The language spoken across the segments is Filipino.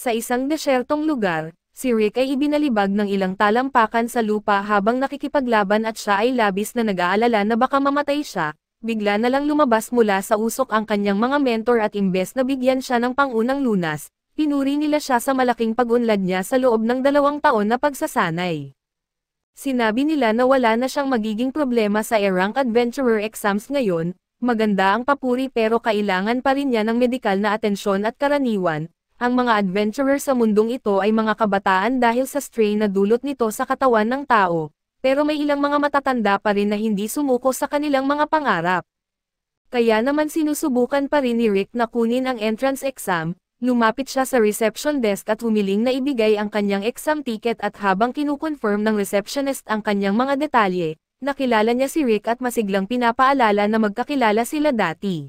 Sa isang desyertong lugar, si Rick ay ibinalibag ng ilang talampakan sa lupa habang nakikipaglaban at siya ay labis na nag-aalala na baka mamatay siya, bigla na lang lumabas mula sa usok ang kanyang mga mentor at imbes na bigyan siya ng pangunang lunas, pinuri nila siya sa malaking pagunlad niya sa loob ng dalawang taon na pagsasanay. Sinabi nila na wala na siyang magiging problema sa e Adventurer exams ngayon, maganda ang papuri pero kailangan pa rin niya ng medikal na atensyon at karaniwan, ang mga adventurer sa mundong ito ay mga kabataan dahil sa strain na dulot nito sa katawan ng tao, pero may ilang mga matatanda pa rin na hindi sumuko sa kanilang mga pangarap. Kaya naman sinusubukan pa rin ni Rick na kunin ang entrance exam, lumapit siya sa reception desk at humiling na ibigay ang kanyang exam ticket at habang kinukonfirm ng receptionist ang kanyang mga detalye, nakilala niya si Rick at masiglang pinapaalala na magkakilala sila dati.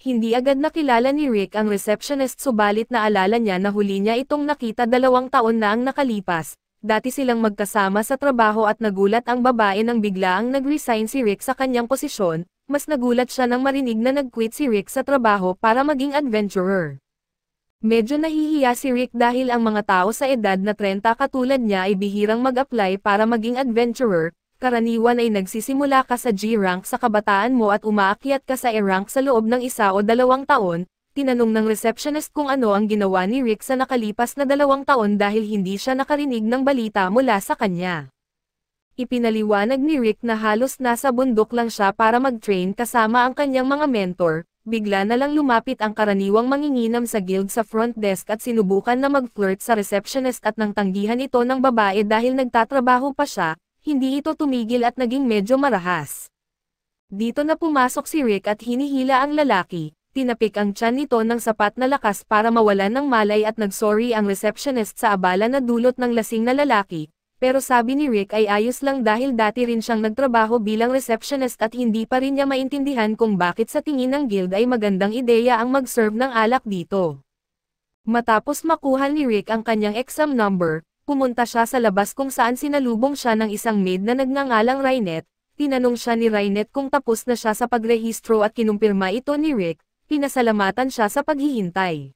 Hindi agad nakilala ni Rick ang receptionist subalit naalala niya na huli niya itong nakita dalawang taon na ang nakalipas. Dati silang magkasama sa trabaho at nagulat ang babae nang biglaang nag-resign si Rick sa kanyang posisyon, mas nagulat siya nang marinig na nag-quit si Rick sa trabaho para maging adventurer. Medyo nahihiya si Rick dahil ang mga tao sa edad na 30 katulad niya ay bihirang mag-apply para maging adventurer, karaniwan ay nagsisimula ka sa G-rank sa kabataan mo at umaakyat ka sa E-rank sa loob ng isa o dalawang taon, tinanong ng receptionist kung ano ang ginawa ni Rick sa nakalipas na dalawang taon dahil hindi siya nakarinig ng balita mula sa kanya. Ipinaliwanag ni Rick na halos nasa bundok lang siya para mag-train kasama ang kanyang mga mentor, bigla na lang lumapit ang karaniwang manginginam sa guild sa front desk at sinubukan na mag-flirt sa receptionist at nang tanggihan ito ng babae dahil nagtatrabaho pa siya, hindi ito tumigil at naging medyo marahas. Dito na pumasok si Rick at hinihila ang lalaki, tinapik ang tiyan nito ng sapat na lakas para mawalan ng malay at nagsorry ang receptionist sa abala na dulot ng lasing na lalaki, pero sabi ni Rick ay ayos lang dahil dati rin siyang nagtrabaho bilang receptionist at hindi pa rin niya maintindihan kung bakit sa tingin ng guild ay magandang ideya ang mag-serve ng alak dito. Matapos makuha ni Rick ang kanyang exam number, pumunta siya sa labas kung saan sinalubong siya ng isang maid na nagngangalang Rainet, tinanong siya ni Rainet kung tapos na siya sa pagrehistro at kinumpirma ito ni Rick, pinasalamatan siya sa paghihintay.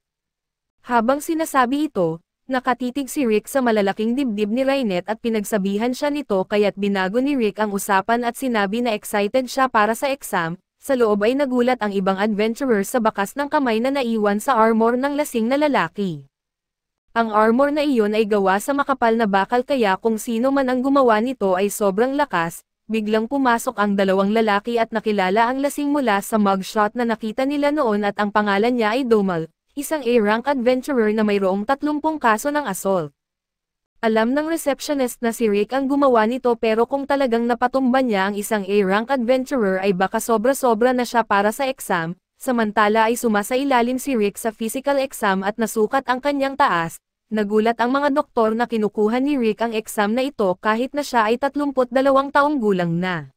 Habang sinasabi ito, nakatitig si Rick sa malalaking dibdib ni Rainet at pinagsabihan siya nito kaya't binago ni Rick ang usapan at sinabi na excited siya para sa exam, sa loob ay nagulat ang ibang adventurer sa bakas ng kamay na naiwan sa armor ng lasing na lalaki. Ang armor na iyon ay gawa sa makapal na bakal kaya kung sino man ang gumawa nito ay sobrang lakas, biglang pumasok ang dalawang lalaki at nakilala ang lasing mula sa mugshot na nakita nila noon at ang pangalan niya ay Domal, isang A-rank adventurer na mayroong 30 kaso ng assault. Alam ng receptionist na si Rick ang gumawa nito pero kung talagang napatumba niya ang isang A-rank adventurer ay baka sobra-sobra na siya para sa exam, samantala ay sumasailalim si Rick sa physical exam at nasukat ang kanyang taas, Nagulat ang mga doktor na kinukuha ni Rick ang exam na ito kahit na siya ay 32 taong gulang na.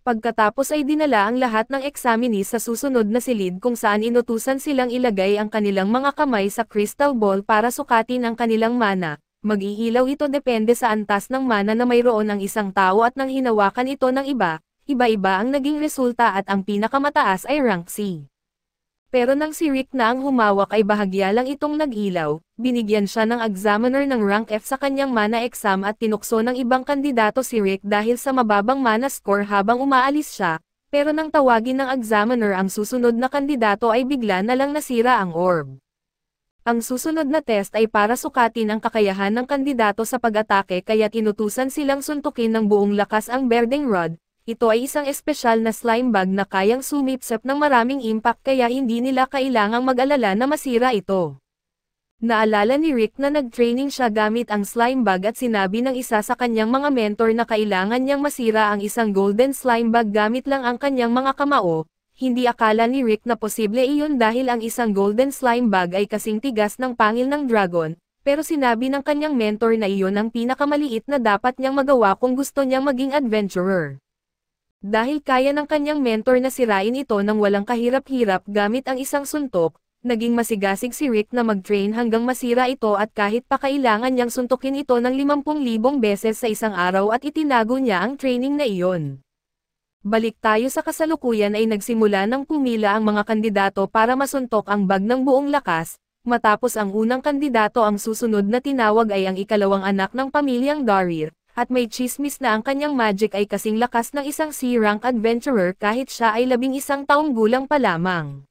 Pagkatapos ay dinala ang lahat ng examinees sa susunod na silid kung saan inutusan silang ilagay ang kanilang mga kamay sa crystal ball para sukatin ang kanilang mana. Mag-iilaw ito depende sa antas ng mana na mayroon ang isang tao at nang hinawakan ito ng iba, iba-iba ang naging resulta at ang pinakamataas ay rank C. Pero nang si Rick na ang humawak ay bahagya lang itong nag-ilaw, binigyan siya ng examiner ng rank F sa kanyang mana exam at tinukso ng ibang kandidato si Rick dahil sa mababang mana score habang umaalis siya, pero nang tawagin ng examiner ang susunod na kandidato ay bigla na lang nasira ang orb. Ang susunod na test ay para sukatin ang kakayahan ng kandidato sa pag-atake kaya tinutusan silang suntukin ng buong lakas ang berding rod, ito ay isang espesyal na slime bag na kayang sumipsep ng maraming impact kaya hindi nila kailangang mag-alala na masira ito. Naalala ni Rick na nag-training siya gamit ang slime bag at sinabi ng isa sa kanyang mga mentor na kailangan niyang masira ang isang golden slime bag gamit lang ang kanyang mga kamao, hindi akala ni Rick na posible iyon dahil ang isang golden slime bag ay kasing tigas ng pangil ng dragon, pero sinabi ng kanyang mentor na iyon ang pinakamaliit na dapat niyang magawa kung gusto niyang maging adventurer. Dahil kaya ng kanyang mentor na sirain ito ng walang kahirap-hirap gamit ang isang suntok, naging masigasig si Rick na mag-train hanggang masira ito at kahit pa kailangan niyang suntukin ito ng 50,000 beses sa isang araw at itinago niya ang training na iyon. Balik tayo sa kasalukuyan ay nagsimula ng pumila ang mga kandidato para masuntok ang bag ng buong lakas, matapos ang unang kandidato ang susunod na tinawag ay ang ikalawang anak ng pamilyang Darir, at may chismis na ang kanyang magic ay kasing lakas ng isang C-rank adventurer kahit siya ay labing isang taong gulang pa lamang.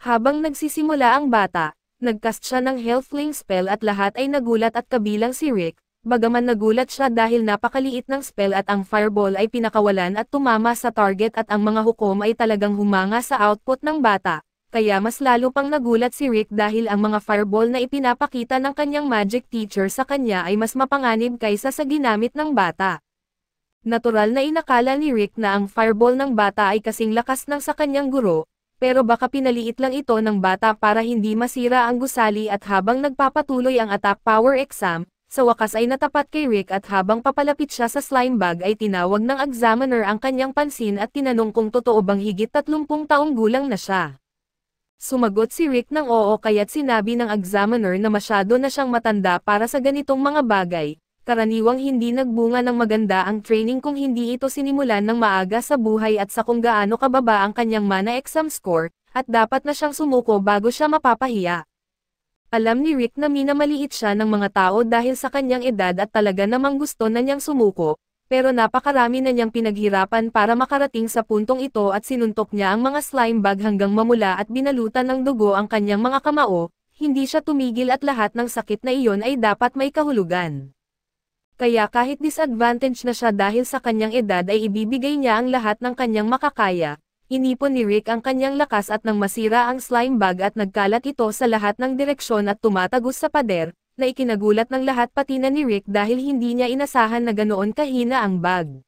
Habang nagsisimula ang bata, nagcast siya ng Healthling spell at lahat ay nagulat at kabilang si Rick, bagaman nagulat siya dahil napakaliit ng spell at ang fireball ay pinakawalan at tumama sa target at ang mga hukom ay talagang humanga sa output ng bata, kaya mas lalo pang nagulat si Rick dahil ang mga fireball na ipinapakita ng kanyang magic teacher sa kanya ay mas mapanganib kaysa sa ginamit ng bata. Natural na inakala ni Rick na ang fireball ng bata ay kasing lakas ng sa kanyang guro, pero baka pinaliit lang ito ng bata para hindi masira ang gusali at habang nagpapatuloy ang attack power exam, sa wakas ay natapat kay Rick at habang papalapit siya sa slime bag ay tinawag ng examiner ang kanyang pansin at tinanong kung totoo bang higit 30 taong gulang na siya. Sumagot si Rick ng oo kaya't sinabi ng examiner na masyado na siyang matanda para sa ganitong mga bagay. Karaniwang hindi nagbunga ng maganda ang training kung hindi ito sinimulan ng maaga sa buhay at sa kung gaano kababa ang kanyang mana exam score, at dapat na siyang sumuko bago siya mapapahiya. Alam ni Rick na minamaliit siya ng mga tao dahil sa kanyang edad at talaga namang gusto na niyang sumuko, pero napakarami na niyang pinaghirapan para makarating sa puntong ito at sinuntok niya ang mga slime bag hanggang mamula at binalutan ng dugo ang kanyang mga kamao, hindi siya tumigil at lahat ng sakit na iyon ay dapat may kahulugan. Kaya kahit disadvantage na siya dahil sa kanyang edad ay ibibigay niya ang lahat ng kanyang makakaya, inipon ni Rick ang kanyang lakas at nang masira ang slime bag at nagkalat ito sa lahat ng direksyon at tumatagos sa pader, na ikinagulat ng lahat pati na ni Rick dahil hindi niya inasahan na ganoon kahina ang bag.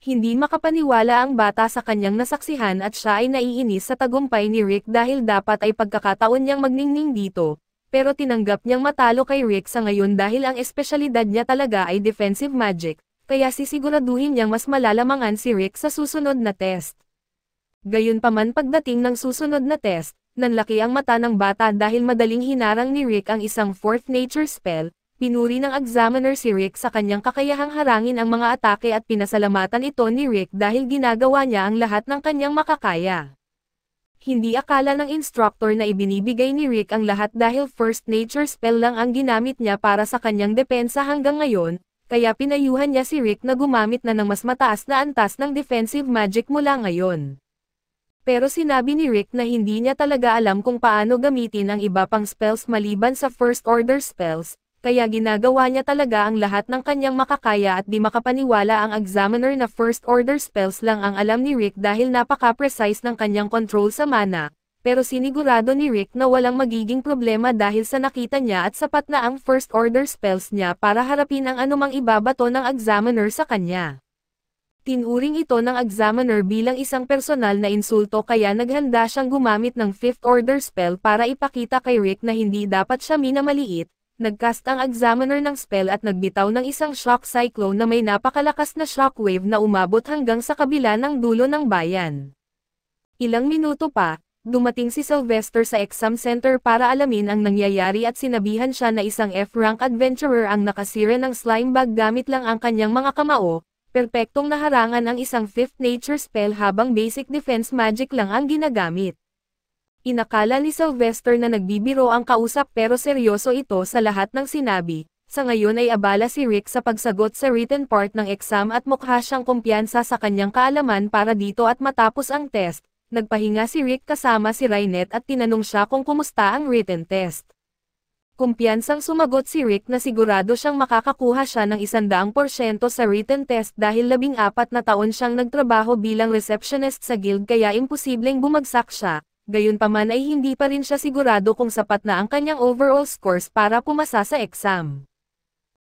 Hindi makapaniwala ang bata sa kanyang nasaksihan at siya ay naiinis sa tagumpay ni Rick dahil dapat ay pagkakataon niyang magningning dito, pero tinanggap niyang matalo kay Rick sa ngayon dahil ang espesyalidad niya talaga ay defensive magic, kaya sisiguraduhin niyang mas malalamangan si Rick sa susunod na test. Gayunpaman pagdating ng susunod na test, Nanlaki ang mata ng bata dahil madaling hinarang ni Rick ang isang fourth nature spell, pinuri ng examiner si Rick sa kanyang kakayahang harangin ang mga atake at pinasalamatan ito ni Rick dahil ginagawa niya ang lahat ng kanyang makakaya. Hindi akala ng instructor na ibinibigay ni Rick ang lahat dahil first nature spell lang ang ginamit niya para sa kanyang depensa hanggang ngayon, kaya pinayuhan niya si Rick na gumamit na ng mas mataas na antas ng defensive magic mula ngayon. Pero sinabi ni Rick na hindi niya talaga alam kung paano gamitin ang iba pang spells maliban sa first order spells, kaya ginagawa niya talaga ang lahat ng kanyang makakaya at di makapaniwala ang examiner na first order spells lang ang alam ni Rick dahil napaka-precise ng kanyang control sa mana, pero sinigurado ni Rick na walang magiging problema dahil sa nakita niya at sapat na ang first order spells niya para harapin ang anumang ibabato ng examiner sa kanya. Itinuring ito ng examiner bilang isang personal na insulto kaya naghanda siyang gumamit ng fifth order spell para ipakita kay Rick na hindi dapat siya minamaliit. Nagcast ang examiner ng spell at nagbitaw ng isang shock cyclone na may napakalakas na shockwave na umabot hanggang sa kabila ng dulo ng bayan. Ilang minuto pa, dumating si Sylvester sa exam center para alamin ang nangyayari at sinabihan siya na isang F-rank adventurer ang nakasira ng slime bag gamit lang ang kanyang mga kamao, perpektong naharangan ang isang fifth nature spell habang basic defense magic lang ang ginagamit. Inakala ni Sylvester na nagbibiro ang kausap pero seryoso ito sa lahat ng sinabi, sa ngayon ay abala si Rick sa pagsagot sa written part ng exam at mukha siyang kumpiyansa sa kanyang kaalaman para dito at matapos ang test, nagpahinga si Rick kasama si Rynette at tinanong siya kung kumusta ang written test kumpiyansang sumagot si Rick na sigurado siyang makakakuha siya ng 100% sa written test dahil labing apat na taon siyang nagtrabaho bilang receptionist sa guild kaya imposibleng bumagsak siya, gayunpaman ay hindi pa rin siya sigurado kung sapat na ang kanyang overall scores para pumasa sa exam.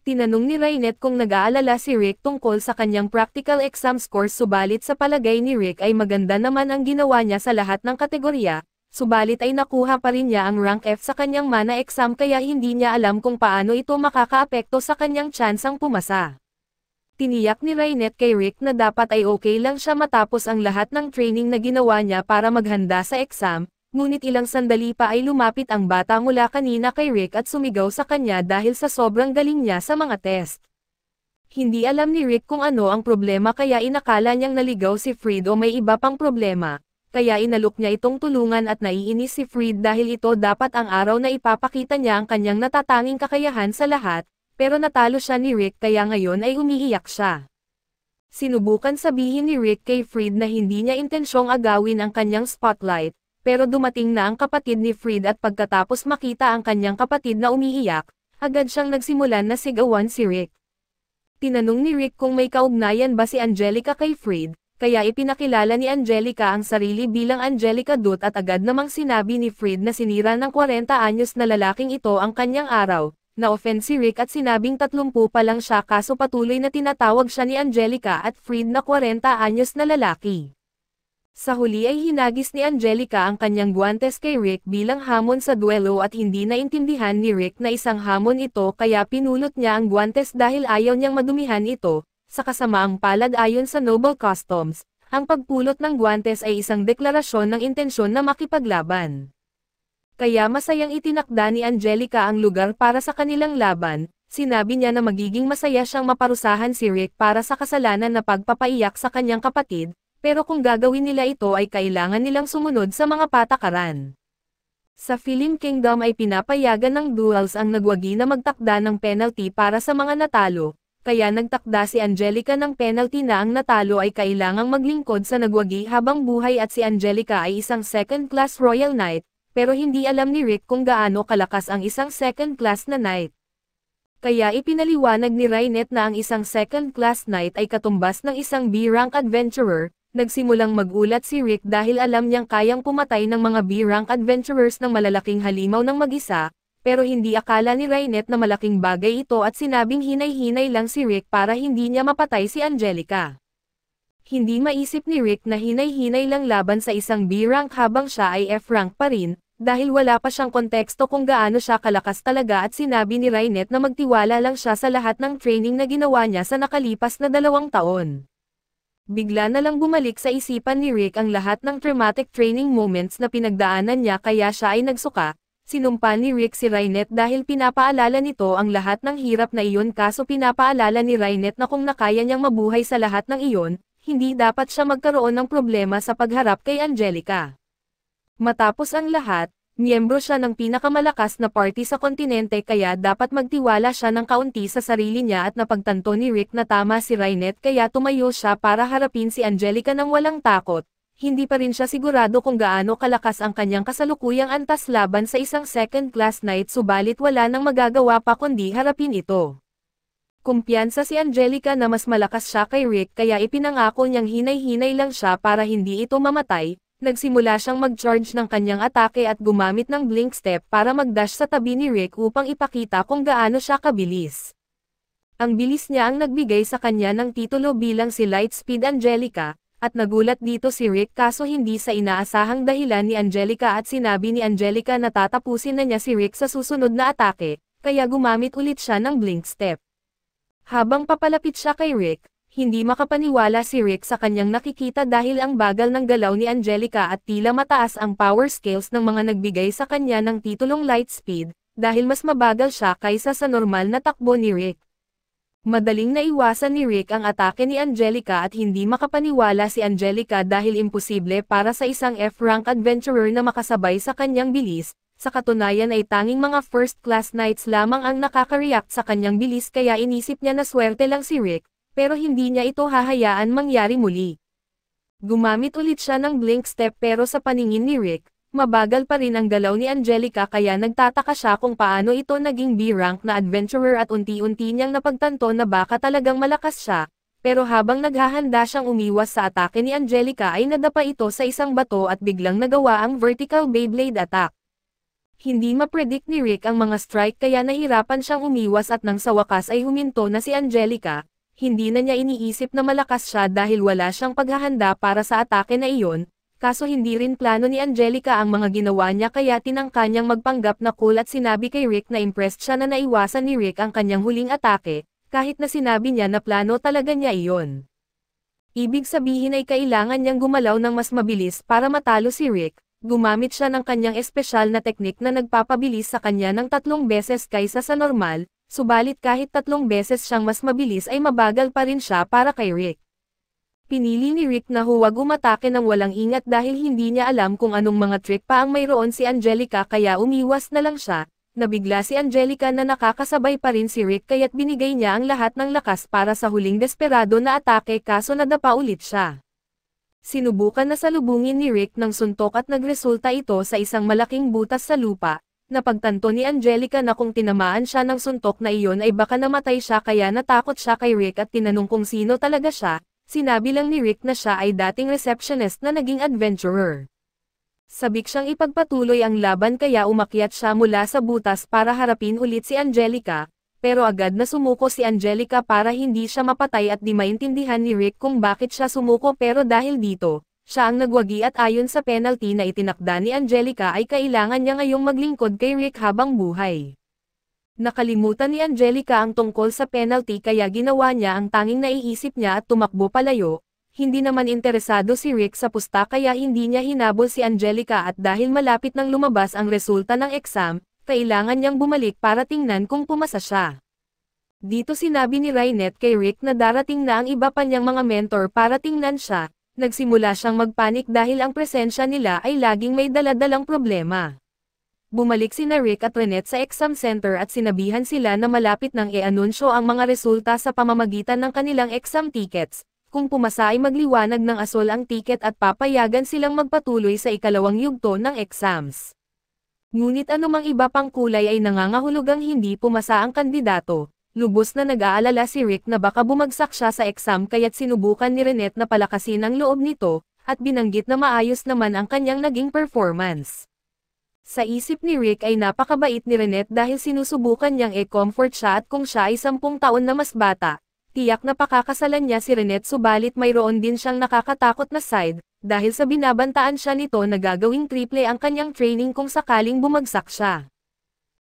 Tinanong ni Rainet kung nag-aalala si Rick tungkol sa kanyang practical exam scores subalit sa palagay ni Rick ay maganda naman ang ginawa niya sa lahat ng kategorya, subalit ay nakuha pa rin niya ang rank F sa kanyang mana exam kaya hindi niya alam kung paano ito makakaapekto sa kanyang tsansang pumasa. Tiniyak ni Rainet kay Rick na dapat ay okay lang siya matapos ang lahat ng training na ginawa niya para maghanda sa exam, ngunit ilang sandali pa ay lumapit ang bata mula kanina kay Rick at sumigaw sa kanya dahil sa sobrang galing niya sa mga test. Hindi alam ni Rick kung ano ang problema kaya inakala niyang naligaw si Fred o may iba pang problema, kaya inalok niya itong tulungan at naiinis si Freed dahil ito dapat ang araw na ipapakita niya ang kanyang natatanging kakayahan sa lahat, pero natalo siya ni Rick kaya ngayon ay umiiyak siya. Sinubukan sabihin ni Rick kay Freed na hindi niya intensyong agawin ang kanyang spotlight, pero dumating na ang kapatid ni Freed at pagkatapos makita ang kanyang kapatid na umiiyak, agad siyang nagsimulan na sigawan si Rick. Tinanong ni Rick kung may kaugnayan ba si Angelica kay Freed, kaya ipinakilala ni Angelica ang sarili bilang Angelica Dut at agad namang sinabi ni Fred na sinira ng 40 anyos na lalaking ito ang kanyang araw, na offend si Rick at sinabing 30 pa lang siya kaso patuloy na tinatawag siya ni Angelica at Fred na 40 anyos na lalaki. Sa huli ay hinagis ni Angelica ang kanyang guantes kay Rick bilang hamon sa duelo at hindi naintindihan ni Rick na isang hamon ito kaya pinulot niya ang guantes dahil ayaw niyang madumihan ito, sa kasamaang palad ayon sa Noble Customs, ang pagpulot ng guantes ay isang deklarasyon ng intensyon na makipaglaban. Kaya masayang itinakda ni Angelica ang lugar para sa kanilang laban, sinabi niya na magiging masaya siyang maparusahan si Rick para sa kasalanan na pagpapaiyak sa kanyang kapatid, pero kung gagawin nila ito ay kailangan nilang sumunod sa mga patakaran. Sa Film Kingdom ay pinapayagan ng duels ang nagwagi na magtakda ng penalty para sa mga natalo, kaya nagtakda si Angelica ng penalty na ang natalo ay kailangang maglingkod sa nagwagi habang buhay at si Angelica ay isang second-class royal knight, pero hindi alam ni Rick kung gaano kalakas ang isang second-class na knight. Kaya ipinaliwanag ni Rainet na ang isang second-class knight ay katumbas ng isang B-rank adventurer, Nagsimulang magulat si Rick dahil alam niyang kayang pumatay ng mga B-rank adventurers ng malalaking halimaw ng mag-isa, pero hindi akala ni Rainet na malaking bagay ito at sinabing hinay-hinay lang si Rick para hindi niya mapatay si Angelica. Hindi maisip ni Rick na hinay-hinay lang laban sa isang B-rank habang siya ay F-rank pa rin, dahil wala pa siyang konteksto kung gaano siya kalakas talaga at sinabi ni Rainet na magtiwala lang siya sa lahat ng training na ginawa niya sa nakalipas na dalawang taon. Bigla na lang bumalik sa isipan ni Rick ang lahat ng traumatic training moments na pinagdaanan niya kaya siya ay nagsuka, Sinumpa ni Rick si Rainet dahil pinapaalala nito ang lahat ng hirap na iyon kaso pinapaalala ni Rainet na kung nakaya niyang mabuhay sa lahat ng iyon, hindi dapat siya magkaroon ng problema sa pagharap kay Angelica. Matapos ang lahat, miyembro siya ng pinakamalakas na party sa kontinente kaya dapat magtiwala siya ng kaunti sa sarili niya at napagtanto ni Rick na tama si Rainet kaya tumayo siya para harapin si Angelica ng walang takot, hindi pa rin siya sigurado kung gaano kalakas ang kanyang kasalukuyang antas laban sa isang second-class knight subalit wala nang magagawa pa kundi harapin ito. Kumpiyansa si Angelica na mas malakas siya kay Rick kaya ipinangako niyang hinay-hinay lang siya para hindi ito mamatay, nagsimula siyang mag-charge ng kanyang atake at gumamit ng blink step para mag-dash sa tabi ni Rick upang ipakita kung gaano siya kabilis. Ang bilis niya ang nagbigay sa kanya ng titulo bilang si Lightspeed Angelica, at nagulat dito si Rick kaso hindi sa inaasahang dahilan ni Angelica at sinabi ni Angelica na tatapusin na niya si Rick sa susunod na atake, kaya gumamit ulit siya ng blink step. Habang papalapit siya kay Rick, hindi makapaniwala si Rick sa kanyang nakikita dahil ang bagal ng galaw ni Angelica at tila mataas ang power scales ng mga nagbigay sa kanya ng titulong light speed, dahil mas mabagal siya kaysa sa normal na takbo ni Rick. Madaling naiwasan ni Rick ang atake ni Angelica at hindi makapaniwala si Angelica dahil imposible para sa isang F-rank adventurer na makasabay sa kanyang bilis, sa katunayan ay tanging mga first-class knights lamang ang nakaka-react sa kanyang bilis kaya inisip niya na swerte lang si Rick, pero hindi niya ito hahayaan mangyari muli. Gumamit ulit siya ng blink step pero sa paningin ni Rick, Mabagal pa rin ang galaw ni Angelica kaya nagtataka siya kung paano ito naging B-rank na adventurer at unti-unti niyang napagtanto na baka talagang malakas siya, pero habang naghahanda siyang umiwas sa atake ni Angelica ay nadapa ito sa isang bato at biglang nagawa ang vertical Beyblade attack. Hindi ma-predict ni Rick ang mga strike kaya nahirapan siyang umiwas at nang sa wakas ay huminto na si Angelica, hindi na niya iniisip na malakas siya dahil wala siyang paghahanda para sa atake na iyon, kaso hindi rin plano ni Angelica ang mga ginawa niya kaya tinangka magpanggap na cool at sinabi kay Rick na impressed siya na naiwasan ni Rick ang kanyang huling atake, kahit na sinabi niya na plano talaga niya iyon. Ibig sabihin ay kailangan niyang gumalaw ng mas mabilis para matalo si Rick, gumamit siya ng kanyang espesyal na teknik na nagpapabilis sa kanya ng tatlong beses kaysa sa normal, subalit kahit tatlong beses siyang mas mabilis ay mabagal pa rin siya para kay Rick. Pinili ni Rick na huwag umatake ng walang ingat dahil hindi niya alam kung anong mga trick pa ang mayroon si Angelica kaya umiwas na lang siya, nabigla si Angelica na nakakasabay pa rin si Rick kaya't binigay niya ang lahat ng lakas para sa huling desperado na atake kaso nadapa ulit siya. Sinubukan na salubungin ni Rick ng suntok at nagresulta ito sa isang malaking butas sa lupa, napagtanto ni Angelica na kung tinamaan siya ng suntok na iyon ay baka namatay siya kaya natakot siya kay Rick at tinanong kung sino talaga siya, Sinabi lang ni Rick na siya ay dating receptionist na naging adventurer. Sabik siyang ipagpatuloy ang laban kaya umakyat siya mula sa butas para harapin ulit si Angelica, pero agad na sumuko si Angelica para hindi siya mapatay at di maintindihan ni Rick kung bakit siya sumuko pero dahil dito, siya ang nagwagi at ayon sa penalty na itinakda ni Angelica ay kailangan niya ngayong maglingkod kay Rick habang buhay. Nakalimutan ni Angelica ang tungkol sa penalty kaya ginawa niya ang tanging naiisip niya at tumakbo palayo, hindi naman interesado si Rick sa pusta kaya hindi niya hinabol si Angelica at dahil malapit nang lumabas ang resulta ng exam, kailangan niyang bumalik para tingnan kung pumasa siya. Dito sinabi ni Rainet kay Rick na darating na ang iba pa niyang mga mentor para tingnan siya, nagsimula siyang magpanik dahil ang presensya nila ay laging may daladalang problema bumalik sina Rick at Renette sa exam center at sinabihan sila na malapit nang i-anunsyo ang mga resulta sa pamamagitan ng kanilang exam tickets. Kung pumasa ay magliwanag ng asol ang ticket at papayagan silang magpatuloy sa ikalawang yugto ng exams. Ngunit anumang iba pang kulay ay nangangahulugang hindi pumasa ang kandidato. Lubos na nag-aalala si Rick na baka bumagsak siya sa exam kaya't sinubukan ni Renette na palakasin ang loob nito, at binanggit na maayos naman ang kanyang naging performance. Sa isip ni Rick ay napakabait ni Renette dahil sinusubukan niyang e-comfort siya at kung siya ay sampung taon na mas bata, tiyak na pakakasalan niya si Renette subalit mayroon din siyang nakakatakot na side, dahil sa binabantaan siya nito na gagawing triple ang kanyang training kung sakaling bumagsak siya.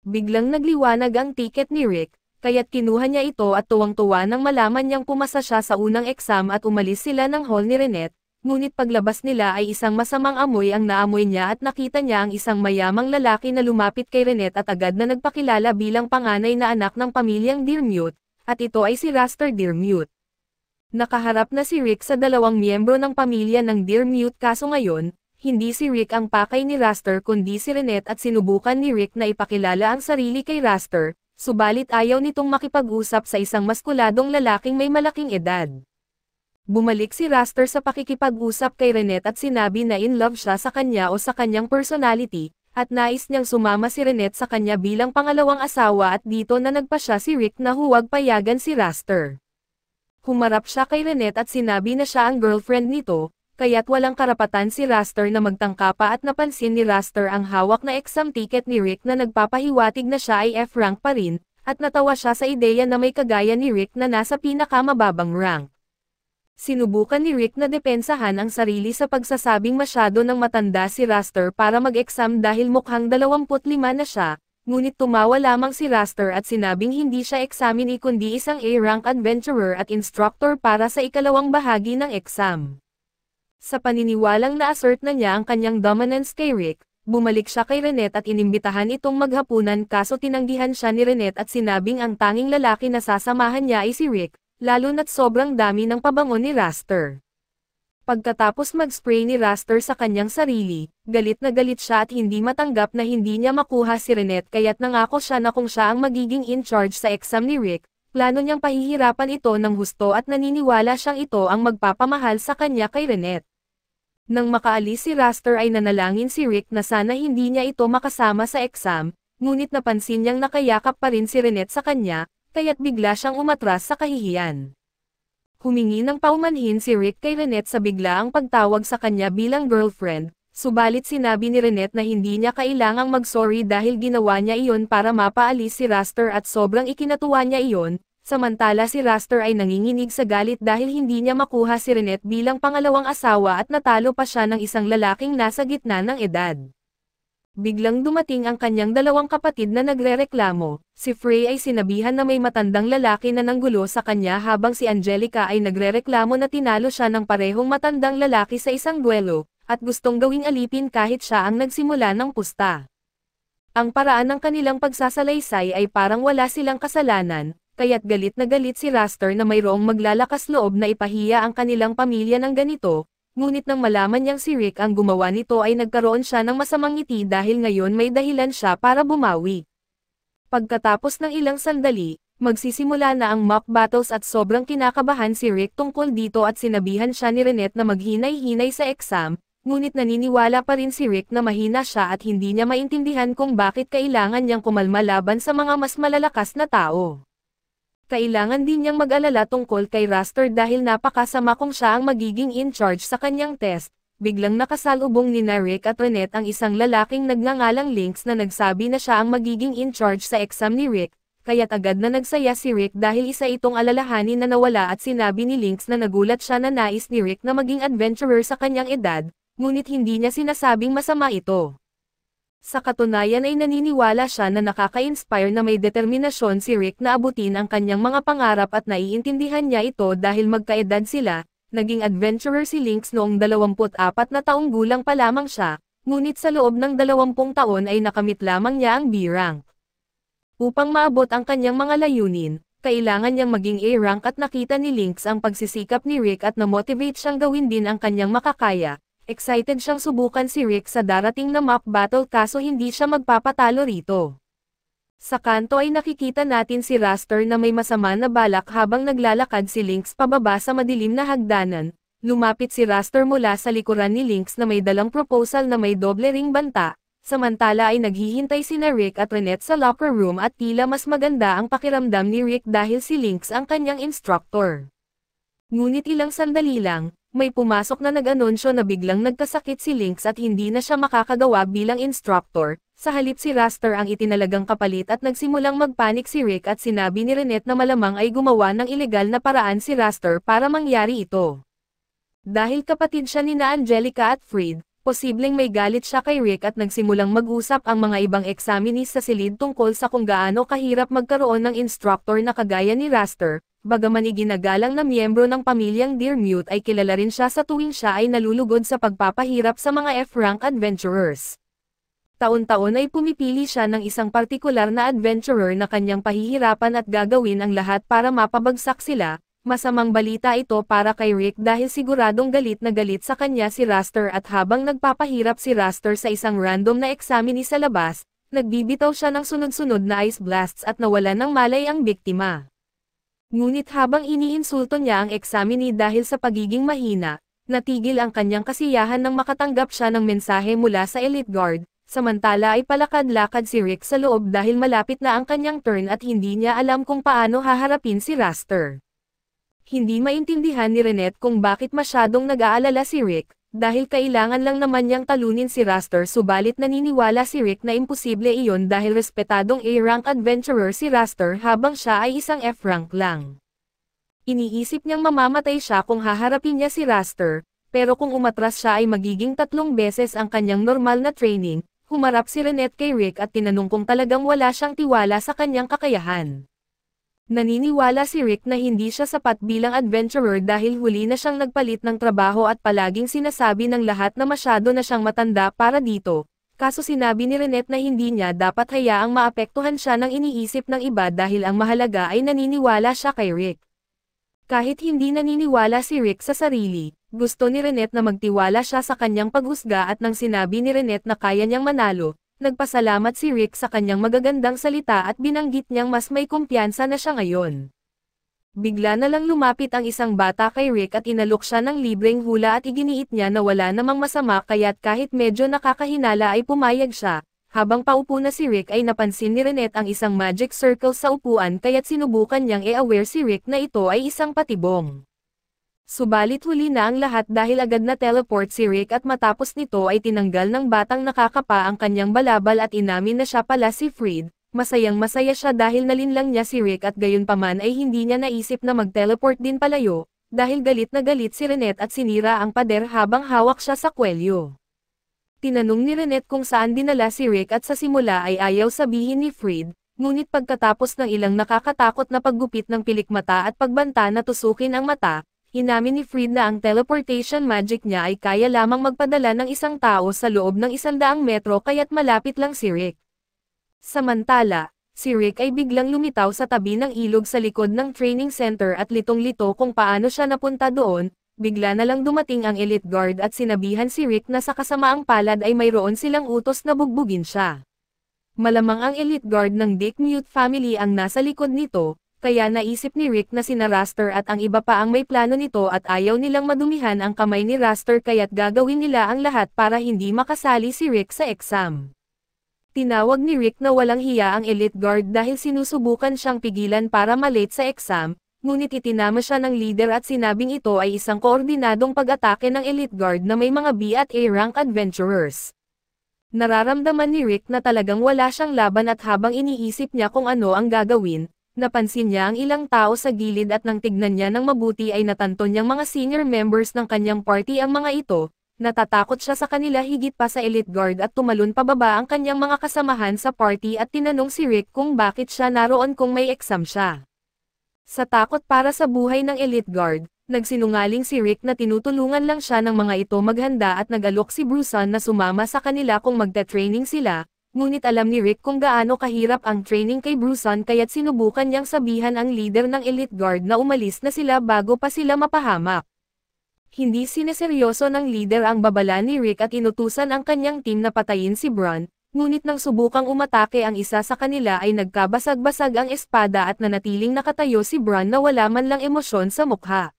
Biglang nagliwanag ang ticket ni Rick, kaya't kinuha niya ito at tuwang-tuwa nang malaman niyang pumasa siya sa unang exam at umalis sila ng hall ni Renette, Ngunit paglabas nila ay isang masamang amoy ang naamoy niya at nakita niya ang isang mayamang lalaki na lumapit kay Renette at agad na nagpakilala bilang panganay na anak ng pamilyang Dirmute, at ito ay si Raster Dirmute. Nakaharap na si Rick sa dalawang miyembro ng pamilya ng Dirmute kaso ngayon, hindi si Rick ang pakay ni Raster kundi si Renette at sinubukan ni Rick na ipakilala ang sarili kay Raster, subalit ayaw nitong makipag-usap sa isang maskuladong lalaking may malaking edad. Bumalik si Raster sa pakikipag-usap kay Renette at sinabi na in love siya sa kanya o sa kanyang personality, at nais niyang sumama si Renette sa kanya bilang pangalawang asawa at dito na nagpa siya si Rick na huwag payagan si Raster. Humarap siya kay Renette at sinabi na siya ang girlfriend nito, kaya't walang karapatan si Raster na magtangka pa at napansin ni Raster ang hawak na exam ticket ni Rick na nagpapahiwatig na siya ay F-rank pa rin, at natawa siya sa ideya na may kagaya ni Rick na nasa pinakamababang rank. Sinubukan ni Rick na depensahan ang sarili sa pagsasabing masyado ng matanda si Raster para mag-exam dahil mukhang 25 na siya, ngunit tumawa lamang si Raster at sinabing hindi siya eksaminee kundi isang A-rank adventurer at instructor para sa ikalawang bahagi ng exam. Sa paniniwalang na-assert na niya ang kanyang dominance kay Rick, bumalik siya kay Renette at inimbitahan itong maghapunan kaso tinanggihan siya ni Renette at sinabing ang tanging lalaki na sasamahan niya ay si Rick, lalo na't sobrang dami ng pabango ni Raster. Pagkatapos mag-spray ni Raster sa kanyang sarili, galit na galit siya at hindi matanggap na hindi niya makuha si Renette kaya't nangako siya na kung siya ang magiging in charge sa exam ni Rick, plano niyang pahihirapan ito ng husto at naniniwala siyang ito ang magpapamahal sa kanya kay Renette. Nang makaalis si Raster ay nanalangin si Rick na sana hindi niya ito makasama sa exam, ngunit napansin niyang nakayakap pa rin si Renette sa kanya, kaya't bigla siyang umatras sa kahihiyan. Humingi ng paumanhin si Rick kay Renette sa biglaang pagtawag sa kanya bilang girlfriend, subalit sinabi ni Renette na hindi niya kailangang mag-sorry dahil ginawa niya iyon para mapaalis si Raster at sobrang ikinatuwa niya iyon, samantala si Raster ay nanginginig sa galit dahil hindi niya makuha si Renette bilang pangalawang asawa at natalo pa siya ng isang lalaking nasa gitna ng edad. Biglang dumating ang kanyang dalawang kapatid na nagrereklamo. Si Frey ay sinabihan na may matandang lalaki na nanggulo sa kanya habang si Angelica ay nagrereklamo na tinalo siya ng parehong matandang lalaki sa isang duelo, at gustong gawing alipin kahit siya ang nagsimula ng pusta. Ang paraan ng kanilang pagsasalaysay ay parang wala silang kasalanan, kaya't galit na galit si Raster na mayroong maglalakas loob na ipahiya ang kanilang pamilya ng ganito, ngunit nang malaman niyang si Rick ang gumawa nito ay nagkaroon siya ng masamang ngiti dahil ngayon may dahilan siya para bumawi. Pagkatapos ng ilang sandali, magsisimula na ang mock battles at sobrang kinakabahan si Rick tungkol dito at sinabihan siya ni Renette na maghinay-hinay sa exam, ngunit naniniwala pa rin si Rick na mahina siya at hindi niya maintindihan kung bakit kailangan niyang kumalma laban sa mga mas malalakas na tao kailangan din niyang mag-alala tungkol kay Raster dahil napakasama kung siya ang magiging in charge sa kanyang test. Biglang nakasalubong ni Rick at Renette ang isang lalaking nagngangalang links na nagsabi na siya ang magiging in charge sa exam ni Rick, kaya't agad na nagsaya si Rick dahil isa itong alalahanin na nawala at sinabi ni Lynx na nagulat siya na nais ni Rick na maging adventurer sa kanyang edad, ngunit hindi niya sinasabing masama ito. Sa katunayan ay naniniwala siya na nakaka-inspire na may determinasyon si Rick na abutin ang kanyang mga pangarap at naiintindihan niya ito dahil magkaedad sila, naging adventurer si Lynx noong 24 na taong gulang pa lamang siya, ngunit sa loob ng 20 taon ay nakamit lamang niya ang B-rank. Upang maabot ang kanyang mga layunin, kailangan niyang maging A-rank at nakita ni Lynx ang pagsisikap ni Rick at na-motivate siyang gawin din ang kanyang makakaya, Excited siyang subukan si Rick sa darating na map battle kaso hindi siya magpapatalo rito. Sa kanto ay nakikita natin si Raster na may masama na balak habang naglalakad si Lynx pababa sa madilim na hagdanan. Lumapit si Raster mula sa likuran ni Lynx na may dalang proposal na may doble ring banta, Samantala ay naghihintay sina Rick at Renette sa locker room at tila mas maganda ang pakiramdam ni Rick dahil si Lynx ang kanyang instructor. Ngunit ilang sandali lang, may pumasok na nag-anunsyo na biglang nagkasakit si Lynx at hindi na siya makakagawa bilang instructor, sa halip si Raster ang itinalagang kapalit at nagsimulang magpanik si Rick at sinabi ni Renette na malamang ay gumawa ng ilegal na paraan si Raster para mangyari ito. Dahil kapatid siya ni na Angelica at Fried, posibleng may galit siya kay Rick at nagsimulang mag-usap ang mga ibang examinees sa silid tungkol sa kung gaano kahirap magkaroon ng instructor na kagaya ni Raster, Bagaman iginagalang na miyembro ng pamilyang Deermute ay kilala rin siya sa tuwing siya ay nalulugod sa pagpapahirap sa mga F-rank adventurers. Taon-taon ay pumipili siya ng isang partikular na adventurer na kanyang pahihirapan at gagawin ang lahat para mapabagsak sila, Masamang balita ito para kay Rick dahil siguradong galit na galit sa kanya si Raster at habang nagpapahirap si Raster sa isang random na eksamini sa labas, nagbibitaw siya ng sunod-sunod na ice blasts at nawala ng malay ang biktima. Ngunit habang iniinsulto niya ang eksamini dahil sa pagiging mahina, natigil ang kanyang kasiyahan nang makatanggap siya ng mensahe mula sa elite guard, samantala ay palakad-lakad si Rick sa loob dahil malapit na ang kanyang turn at hindi niya alam kung paano haharapin si Raster. Hindi maintindihan ni Renette kung bakit masyadong nag-aalala si Rick, dahil kailangan lang naman niyang talunin si Raster subalit naniniwala si Rick na imposible iyon dahil respetadong A-rank adventurer si Raster habang siya ay isang F-rank lang. Iniisip niyang mamamatay siya kung haharapin niya si Raster, pero kung umatras siya ay magiging tatlong beses ang kanyang normal na training, humarap si Renette kay Rick at tinanong kung talagang wala siyang tiwala sa kanyang kakayahan. Naniniwala si Rick na hindi siya sapat bilang adventurer dahil huli na siyang nagpalit ng trabaho at palaging sinasabi ng lahat na masyado na siyang matanda para dito. Kaso sinabi ni Renette na hindi niya dapat hayaang maapektuhan siya ng iniisip ng iba dahil ang mahalaga ay naniniwala siya kay Rick. Kahit hindi naniniwala si Rick sa sarili, gusto ni Renette na magtiwala siya sa kanyang paghusga at nang sinabi ni Renette na kaya niyang manalo, nagpasalamat si Rick sa kanyang magagandang salita at binanggit niyang mas may kumpiyansa na siya ngayon. Bigla na lang lumapit ang isang bata kay Rick at inalok siya ng libreng hula at iginiit niya na wala namang masama kaya't kahit medyo nakakahinala ay pumayag siya. Habang paupo na si Rick ay napansin ni Renette ang isang magic circle sa upuan kaya't sinubukan niyang e-aware si Rick na ito ay isang patibong. Subalit huli na ang lahat dahil agad na teleport si Rick at matapos nito ay tinanggal ng batang nakakapa ang kanyang balabal at inamin na siya pala si Freed. Masayang masaya siya dahil nalinlang niya si Rick at gayunpaman ay hindi niya naisip na mag-teleport din palayo, dahil galit na galit si Renette at sinira ang pader habang hawak siya sa kwelyo. Tinanong ni Renette kung saan dinala si Rick at sa simula ay ayaw sabihin ni Fred, ngunit pagkatapos ng ilang nakakatakot na paggupit ng pilikmata at pagbanta na tusukin ang mata, Inamin ni Freed na ang teleportation magic niya ay kaya lamang magpadala ng isang tao sa loob ng isandaang metro kaya't malapit lang si Rick. Samantala, si Rick ay biglang lumitaw sa tabi ng ilog sa likod ng training center at litong-lito kung paano siya napunta doon, bigla na lang dumating ang elite guard at sinabihan si Rick na sa kasamaang palad ay mayroon silang utos na bugbugin siya. Malamang ang elite guard ng Dick Mute family ang nasa likod nito, kaya naisip ni Rick na sina Raster at ang iba pa ang may plano nito at ayaw nilang madumihan ang kamay ni Raster kaya't gagawin nila ang lahat para hindi makasali si Rick sa exam. Tinawag ni Rick na walang hiya ang elite guard dahil sinusubukan siyang pigilan para malate sa exam, ngunit itinama siya ng leader at sinabing ito ay isang koordinadong pag-atake ng elite guard na may mga B at A rank adventurers. Nararamdaman ni Rick na talagang wala siyang laban at habang iniisip niya kung ano ang gagawin, Napansin niya ang ilang tao sa gilid at nang tignan niya ng mabuti ay natanto niyang mga senior members ng kanyang party ang mga ito, natatakot siya sa kanila higit pa sa elite guard at tumalon pababa ang kanyang mga kasamahan sa party at tinanong si Rick kung bakit siya naroon kung may exam siya. Sa takot para sa buhay ng elite guard, nagsinungaling si Rick na tinutulungan lang siya ng mga ito maghanda at nagalok si Bruson na sumama sa kanila kung magte-training sila, Ngunit alam ni Rick kung gaano kahirap ang training kay Bruson kaya't sinubukan niyang sabihan ang leader ng elite guard na umalis na sila bago pa sila mapahamak. Hindi sineseryoso ng leader ang babala ni Rick at inutusan ang kanyang team na patayin si Bron, ngunit nang subukang umatake ang isa sa kanila ay nagkabasag-basag ang espada at nanatiling nakatayo si Bron na wala man lang emosyon sa mukha.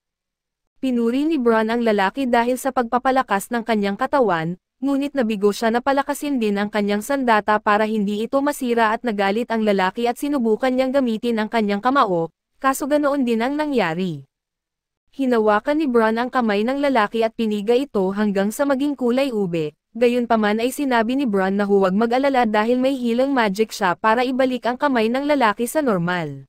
Pinuri ni Bron ang lalaki dahil sa pagpapalakas ng kanyang katawan, ngunit nabigo siya na palakasin din ang kanyang sandata para hindi ito masira at nagalit ang lalaki at sinubukan niyang gamitin ang kanyang kamao, kaso ganoon din ang nangyari. Hinawakan ni Bran ang kamay ng lalaki at piniga ito hanggang sa maging kulay ube, gayon paman ay sinabi ni Bran na huwag mag-alala dahil may hilang magic siya para ibalik ang kamay ng lalaki sa normal.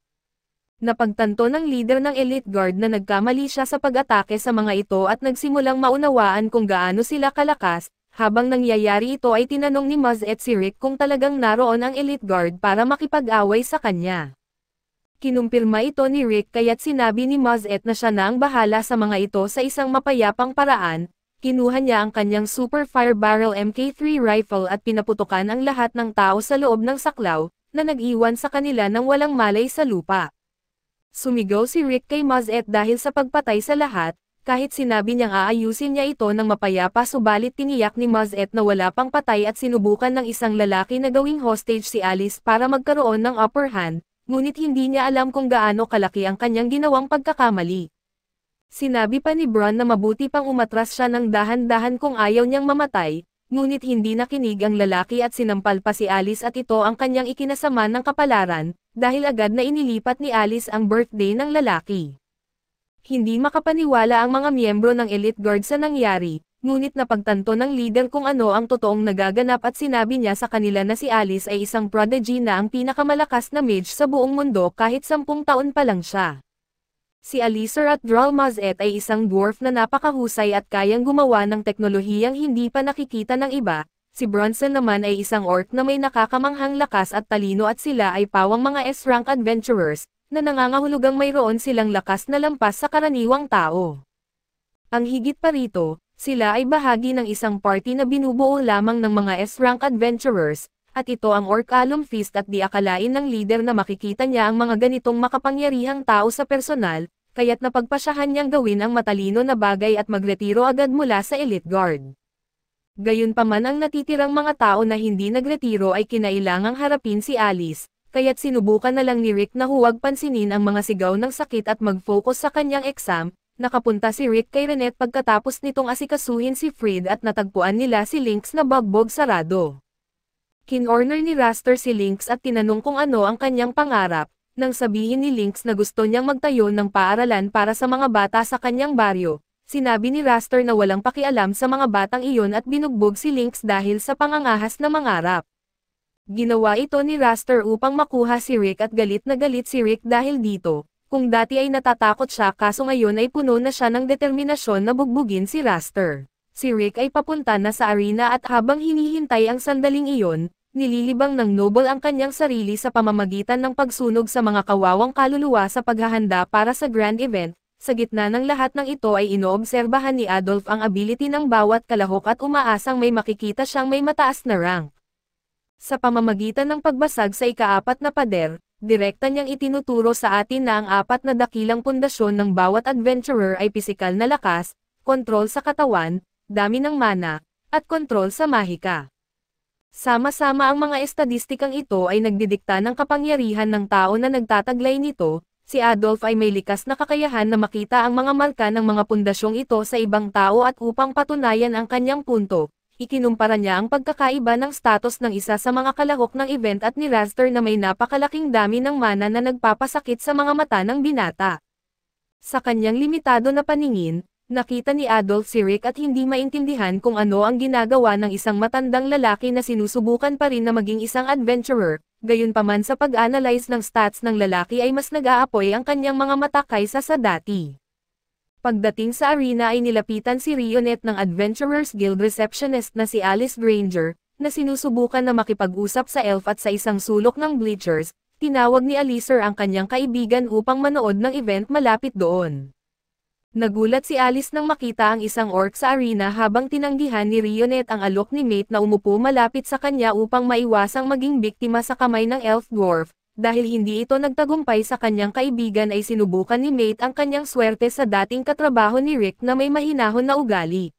Napagtanto ng leader ng elite guard na nagkamali siya sa pag-atake sa mga ito at nagsimulang maunawaan kung gaano sila kalakas, habang nangyayari ito ay tinanong ni Maz et si Rick kung talagang naroon ang elite guard para makipag-away sa kanya. Kinumpirma ito ni Rick kaya't sinabi ni Maz et na siya na ang bahala sa mga ito sa isang mapayapang paraan, kinuha niya ang kanyang super fire barrel MK3 rifle at pinaputukan ang lahat ng tao sa loob ng saklaw, na nag-iwan sa kanila ng walang malay sa lupa. Sumigaw si Rick kay Maz et dahil sa pagpatay sa lahat, kahit sinabi niyang aayusin niya ito ng mapayapa subalit tiniyak ni Mazet na wala pang patay at sinubukan ng isang lalaki na gawing hostage si Alice para magkaroon ng upper hand, ngunit hindi niya alam kung gaano kalaki ang kanyang ginawang pagkakamali. Sinabi pa ni Bron na mabuti pang umatras siya ng dahan-dahan kung ayaw niyang mamatay, ngunit hindi nakinig ang lalaki at sinampal pa si Alice at ito ang kanyang ikinasama ng kapalaran, dahil agad na inilipat ni Alice ang birthday ng lalaki. Hindi makapaniwala ang mga miyembro ng elite guard sa nangyari, ngunit napagtanto ng leader kung ano ang totoong nagaganap at sinabi niya sa kanila na si Alice ay isang prodigy na ang pinakamalakas na mage sa buong mundo kahit sampung taon pa lang siya. Si Alicer at Dralmazet ay isang dwarf na napakahusay at kayang gumawa ng teknolohiyang hindi pa nakikita ng iba, Si Bronson naman ay isang orc na may nakakamanghang lakas at talino at sila ay pawang mga S-rank adventurers, na nangangahulugang mayroon silang lakas na lampas sa karaniwang tao. Ang higit pa rito, sila ay bahagi ng isang party na binubuo lamang ng mga S-rank adventurers, at ito ang Orcalum Feast at di akalain ng leader na makikita niya ang mga ganitong makapangyarihang tao sa personal, kaya't napagpasyahan niyang gawin ang matalino na bagay at magretiro agad mula sa elite guard. Gayunpaman ang natitirang mga tao na hindi nagretiro ay kinailangang harapin si Alice, kaya't sinubukan na lang ni Rick na huwag pansinin ang mga sigaw ng sakit at mag-focus sa kanyang exam, Nakapunta si Rick kay Renette pagkatapos nitong asikasuhin si Fred at natagpuan nila si Lynx na bagbog sarado. Kinorner ni Raster si Lynx at tinanong kung ano ang kanyang pangarap, nang sabihin ni Lynx na gusto niyang magtayo ng paaralan para sa mga bata sa kanyang baryo. Sinabi ni Raster na walang pakialam sa mga batang iyon at binugbog si Lynx dahil sa pangangahas na mangarap. Ginawa ito ni Raster upang makuha si Rick at galit na galit si Rick dahil dito, kung dati ay natatakot siya kaso ngayon ay puno na siya ng determinasyon na bugbugin si Raster. Si Rick ay papunta na sa arena at habang hinihintay ang sandaling iyon, nililibang ng Noble ang kanyang sarili sa pamamagitan ng pagsunog sa mga kawawang kaluluwa sa paghahanda para sa grand event, sa gitna ng lahat ng ito ay inoobserbahan ni Adolf ang ability ng bawat kalahok at umaasang may makikita siyang may mataas na rank. Sa pamamagitan ng pagbasag sa ikaapat na pader, direkta niyang itinuturo sa atin na ang apat na dakilang pundasyon ng bawat adventurer ay pisikal na lakas, kontrol sa katawan, dami ng mana, at kontrol sa mahika. Sama-sama ang mga estadistikang ito ay nagdidikta ng kapangyarihan ng tao na nagtataglay nito, si Adolf ay may likas na kakayahan na makita ang mga marka ng mga pundasyong ito sa ibang tao at upang patunayan ang kanyang punto, Ikinumpara niya ang pagkakaiba ng status ng isa sa mga kalahok ng event at ni Raster na may napakalaking dami ng mana na nagpapasakit sa mga mata ng binata. Sa kanyang limitado na paningin, Nakita ni Adolf si Rick at hindi maintindihan kung ano ang ginagawa ng isang matandang lalaki na sinusubukan pa rin na maging isang adventurer, gayunpaman sa pag-analyze ng stats ng lalaki ay mas nag-aapoy ang kanyang mga mata kaysa sa dati. Pagdating sa arena ay nilapitan si Rionet ng Adventurers Guild receptionist na si Alice Granger, na sinusubukan na makipag-usap sa elf at sa isang sulok ng bleachers, tinawag ni Alicer ang kanyang kaibigan upang manood ng event malapit doon. Nagulat si Alice nang makita ang isang orc sa arena habang tinanggihan ni Rionet ang alok ni Mate na umupo malapit sa kanya upang maiwasang maging biktima sa kamay ng elf dwarf, dahil hindi ito nagtagumpay sa kanyang kaibigan ay sinubukan ni Mate ang kanyang swerte sa dating katrabaho ni Rick na may mahinahon na ugali.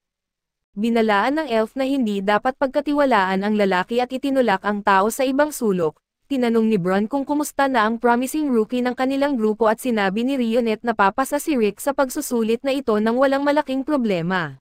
Binalaan ng elf na hindi dapat pagkatiwalaan ang lalaki at itinulak ang tao sa ibang sulok, tinanong ni Bron kung kumusta na ang promising rookie ng kanilang grupo at sinabi ni Rionet na papasa si Rick sa pagsusulit na ito ng walang malaking problema.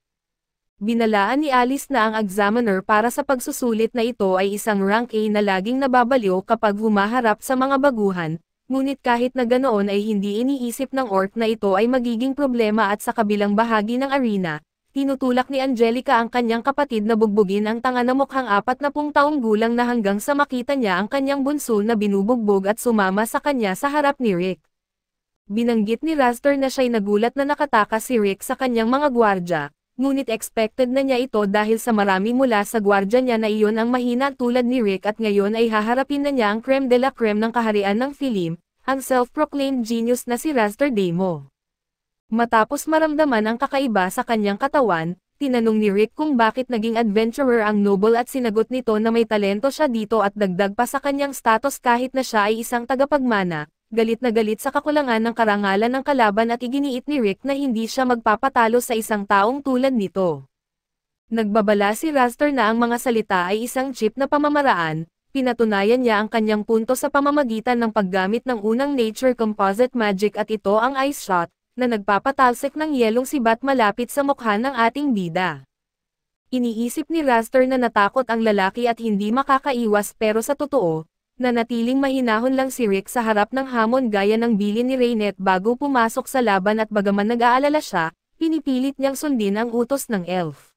Binalaan ni Alice na ang examiner para sa pagsusulit na ito ay isang rank A na laging nababaliw kapag humaharap sa mga baguhan, ngunit kahit na ganoon ay hindi iniisip ng orc na ito ay magiging problema at sa kabilang bahagi ng arena, tinutulak ni Angelica ang kanyang kapatid na bugbugin ang tanga na mukhang apat na taong gulang na hanggang sa makita niya ang kanyang bunso na binubugbog at sumama sa kanya sa harap ni Rick. Binanggit ni Raster na siya'y nagulat na nakatakas si Rick sa kanyang mga gwardya, ngunit expected na niya ito dahil sa marami mula sa gwardya niya na iyon ang mahina tulad ni Rick at ngayon ay haharapin na niya ang creme de la creme ng kaharian ng film, ang self-proclaimed genius na si Raster Demo. Matapos maramdaman ang kakaiba sa kanyang katawan, tinanong ni Rick kung bakit naging adventurer ang Noble at sinagot nito na may talento siya dito at dagdag pa sa kanyang status kahit na siya ay isang tagapagmana, galit na galit sa kakulangan ng karangalan ng kalaban at iginiit ni Rick na hindi siya magpapatalo sa isang taong tulad nito. Nagbabala si Raster na ang mga salita ay isang chip na pamamaraan, pinatunayan niya ang kanyang punto sa pamamagitan ng paggamit ng unang nature composite magic at ito ang ice shot, na nagpapatalsik ng yelong sibat malapit sa mukha ng ating bida. Iniisip ni Raster na natakot ang lalaki at hindi makakaiwas pero sa totoo, Nanatiling mahinahon lang si Rick sa harap ng hamon gaya ng bilin ni Raynette bago pumasok sa laban at bagaman nag-aalala siya, pinipilit niyang sundin ang utos ng elf.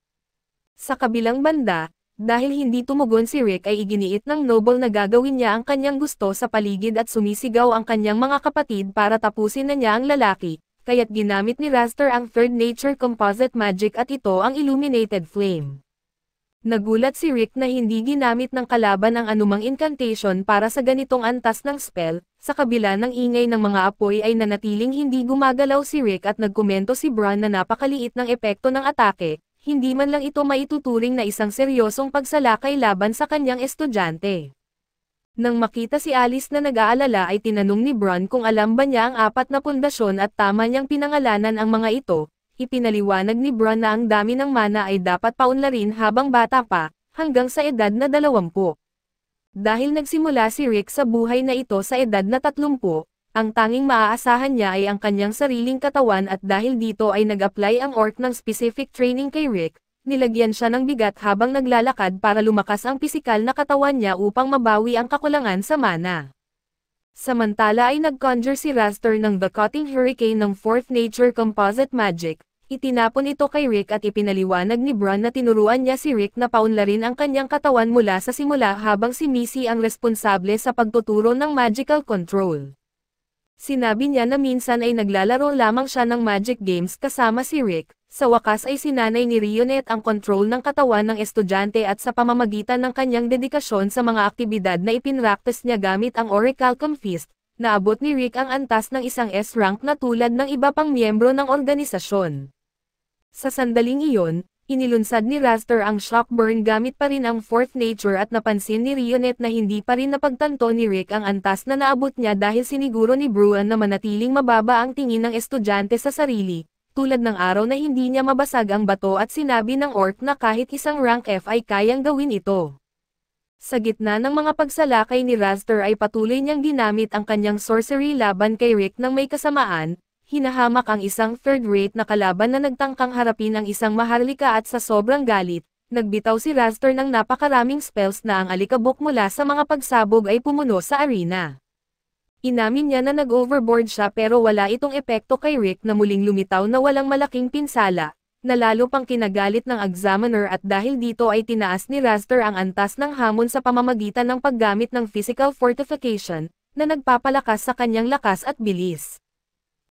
Sa kabilang banda, dahil hindi tumugon si Rick ay iginiit ng noble na gagawin niya ang kanyang gusto sa paligid at sumisigaw ang kanyang mga kapatid para tapusin na niya ang lalaki, kaya't ginamit ni Raster ang Third Nature Composite Magic at ito ang Illuminated Flame. Nagulat si Rick na hindi ginamit ng kalaban ang anumang incantation para sa ganitong antas ng spell, sa kabila ng ingay ng mga apoy ay nanatiling hindi gumagalaw si Rick at nagkomento si Bran na napakaliit ng epekto ng atake, hindi man lang ito maituturing na isang seryosong pagsalakay laban sa kanyang estudyante. Nang makita si Alice na nag-aalala ay tinanong ni Bran kung alam ba niya ang apat na pundasyon at tama niyang pinangalanan ang mga ito, Ipinaliwanag ni Bron na ang dami ng mana ay dapat paunlarin habang bata pa, hanggang sa edad na 20. Dahil nagsimula si Rick sa buhay na ito sa edad na 30, ang tanging maaasahan niya ay ang kanyang sariling katawan at dahil dito ay nag-apply ang orc ng specific training kay Rick, nilagyan siya ng bigat habang naglalakad para lumakas ang pisikal na katawan niya upang mabawi ang kakulangan sa mana. Samantala ay nag-conjure si Raster ng The Cutting Hurricane ng 4th Nature Composite Magic, Itinapon ito kay Rick at ipinaliwanag ni Bran na tinuruan niya si Rick na paunlarin ang kanyang katawan mula sa simula habang si Missy ang responsable sa pagtuturo ng magical control. Sinabi niya na minsan ay naglalaro lamang siya ng magic games kasama si Rick, sa wakas ay sinanay ni Rionet ang control ng katawan ng estudyante at sa pamamagitan ng kanyang dedikasyon sa mga aktibidad na ipinraktis niya gamit ang Orichalcum Fist, naabot ni Rick ang antas ng isang S-rank na tulad ng iba pang miyembro ng organisasyon. Sa sandaling iyon, inilunsad ni Raster ang shockburn gamit pa rin ang fourth nature at napansin ni Rionet na hindi pa rin napagtanto ni Rick ang antas na naabot niya dahil siniguro ni Bruan na manatiling mababa ang tingin ng estudyante sa sarili, tulad ng araw na hindi niya mabasag ang bato at sinabi ng orc na kahit isang rank F ay kayang gawin ito. Sa gitna ng mga pagsalakay ni Raster ay patuloy niyang ginamit ang kanyang sorcery laban kay Rick nang may kasamaan, hinahamak ang isang third-rate na kalaban na nagtangkang harapin ang isang maharlika at sa sobrang galit, nagbitaw si Raster ng napakaraming spells na ang alikabok mula sa mga pagsabog ay pumuno sa arena. Inamin niya na nag-overboard siya pero wala itong epekto kay Rick na muling lumitaw na walang malaking pinsala, na lalo pang kinagalit ng examiner at dahil dito ay tinaas ni Raster ang antas ng hamon sa pamamagitan ng paggamit ng physical fortification, na nagpapalakas sa kanyang lakas at bilis.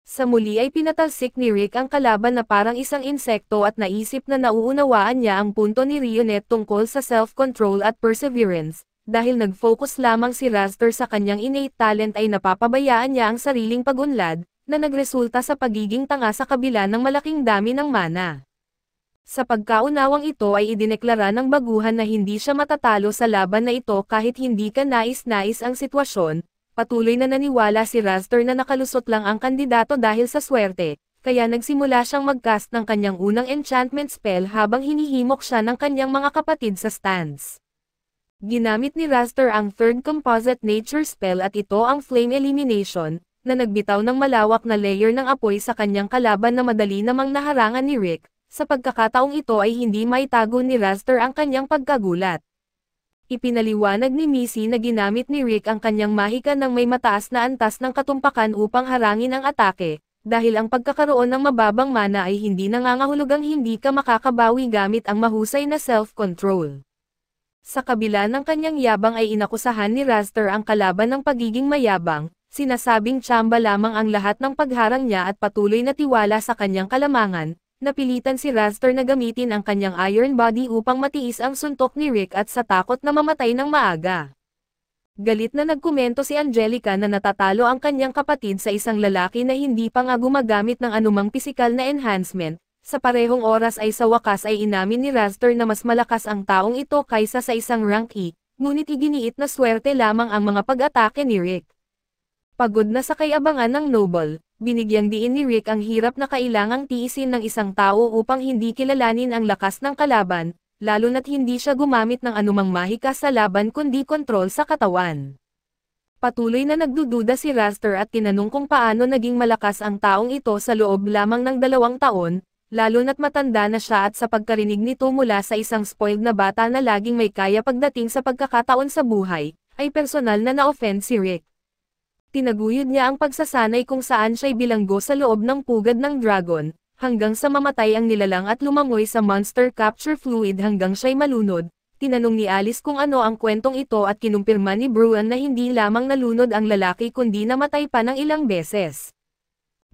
Sa muli ay pinatalsik ni Rick ang kalaban na parang isang insekto at naisip na nauunawaan niya ang punto ni Rionet tungkol sa self-control at perseverance, dahil nag-focus lamang si Raster sa kanyang innate talent ay napapabayaan niya ang sariling pagunlad, na nagresulta sa pagiging tanga sa kabila ng malaking dami ng mana. Sa pagkaunawang ito ay idineklara ng baguhan na hindi siya matatalo sa laban na ito kahit hindi ka nais-nais ang sitwasyon, Patuloy na naniwala si Raster na nakalusot lang ang kandidato dahil sa swerte, kaya nagsimula siyang magcast ng kanyang unang enchantment spell habang hinihimok siya ng kanyang mga kapatid sa stands. Ginamit ni Raster ang third composite nature spell at ito ang flame elimination, na nagbitaw ng malawak na layer ng apoy sa kanyang kalaban na madali namang naharangan ni Rick, sa pagkakataong ito ay hindi maitago ni Raster ang kanyang pagkagulat. Ipinaliwanag ni Missy na ginamit ni Rick ang kanyang mahika ng may mataas na antas ng katumpakan upang harangin ang atake, dahil ang pagkakaroon ng mababang mana ay hindi nangangahulugang hindi ka makakabawi gamit ang mahusay na self-control. Sa kabila ng kanyang yabang ay inakusahan ni Raster ang kalaban ng pagiging mayabang, sinasabing tsamba lamang ang lahat ng pagharang niya at patuloy na tiwala sa kanyang kalamangan, napilitan si Raster na gamitin ang kanyang iron body upang matiis ang suntok ni Rick at sa takot na mamatay ng maaga. Galit na nagkomento si Angelica na natatalo ang kanyang kapatid sa isang lalaki na hindi pa nga gumagamit ng anumang pisikal na enhancement, sa parehong oras ay sa wakas ay inamin ni Raster na mas malakas ang taong ito kaysa sa isang rank E, ngunit iginiit na swerte lamang ang mga pag-atake ni Rick. Pagod na sa kayabangan ng Noble, binigyang diin ni Rick ang hirap na kailangang tiisin ng isang tao upang hindi kilalanin ang lakas ng kalaban, lalo na't hindi siya gumamit ng anumang mahika sa laban kundi kontrol sa katawan. Patuloy na nagdududa si Raster at tinanong kung paano naging malakas ang taong ito sa loob lamang ng dalawang taon, lalo na't matanda na siya at sa pagkarinig nito mula sa isang spoiled na bata na laging may kaya pagdating sa pagkakataon sa buhay, ay personal na na-offend si Rick tinaguyod niya ang pagsasanay kung saan siya'y bilanggo sa loob ng pugad ng dragon, hanggang sa mamatay ang nilalang at lumangoy sa monster capture fluid hanggang siya'y malunod, Tinanong ni Alice kung ano ang kwentong ito at kinumpirma ni Bruan na hindi lamang nalunod ang lalaki kundi namatay pa ng ilang beses.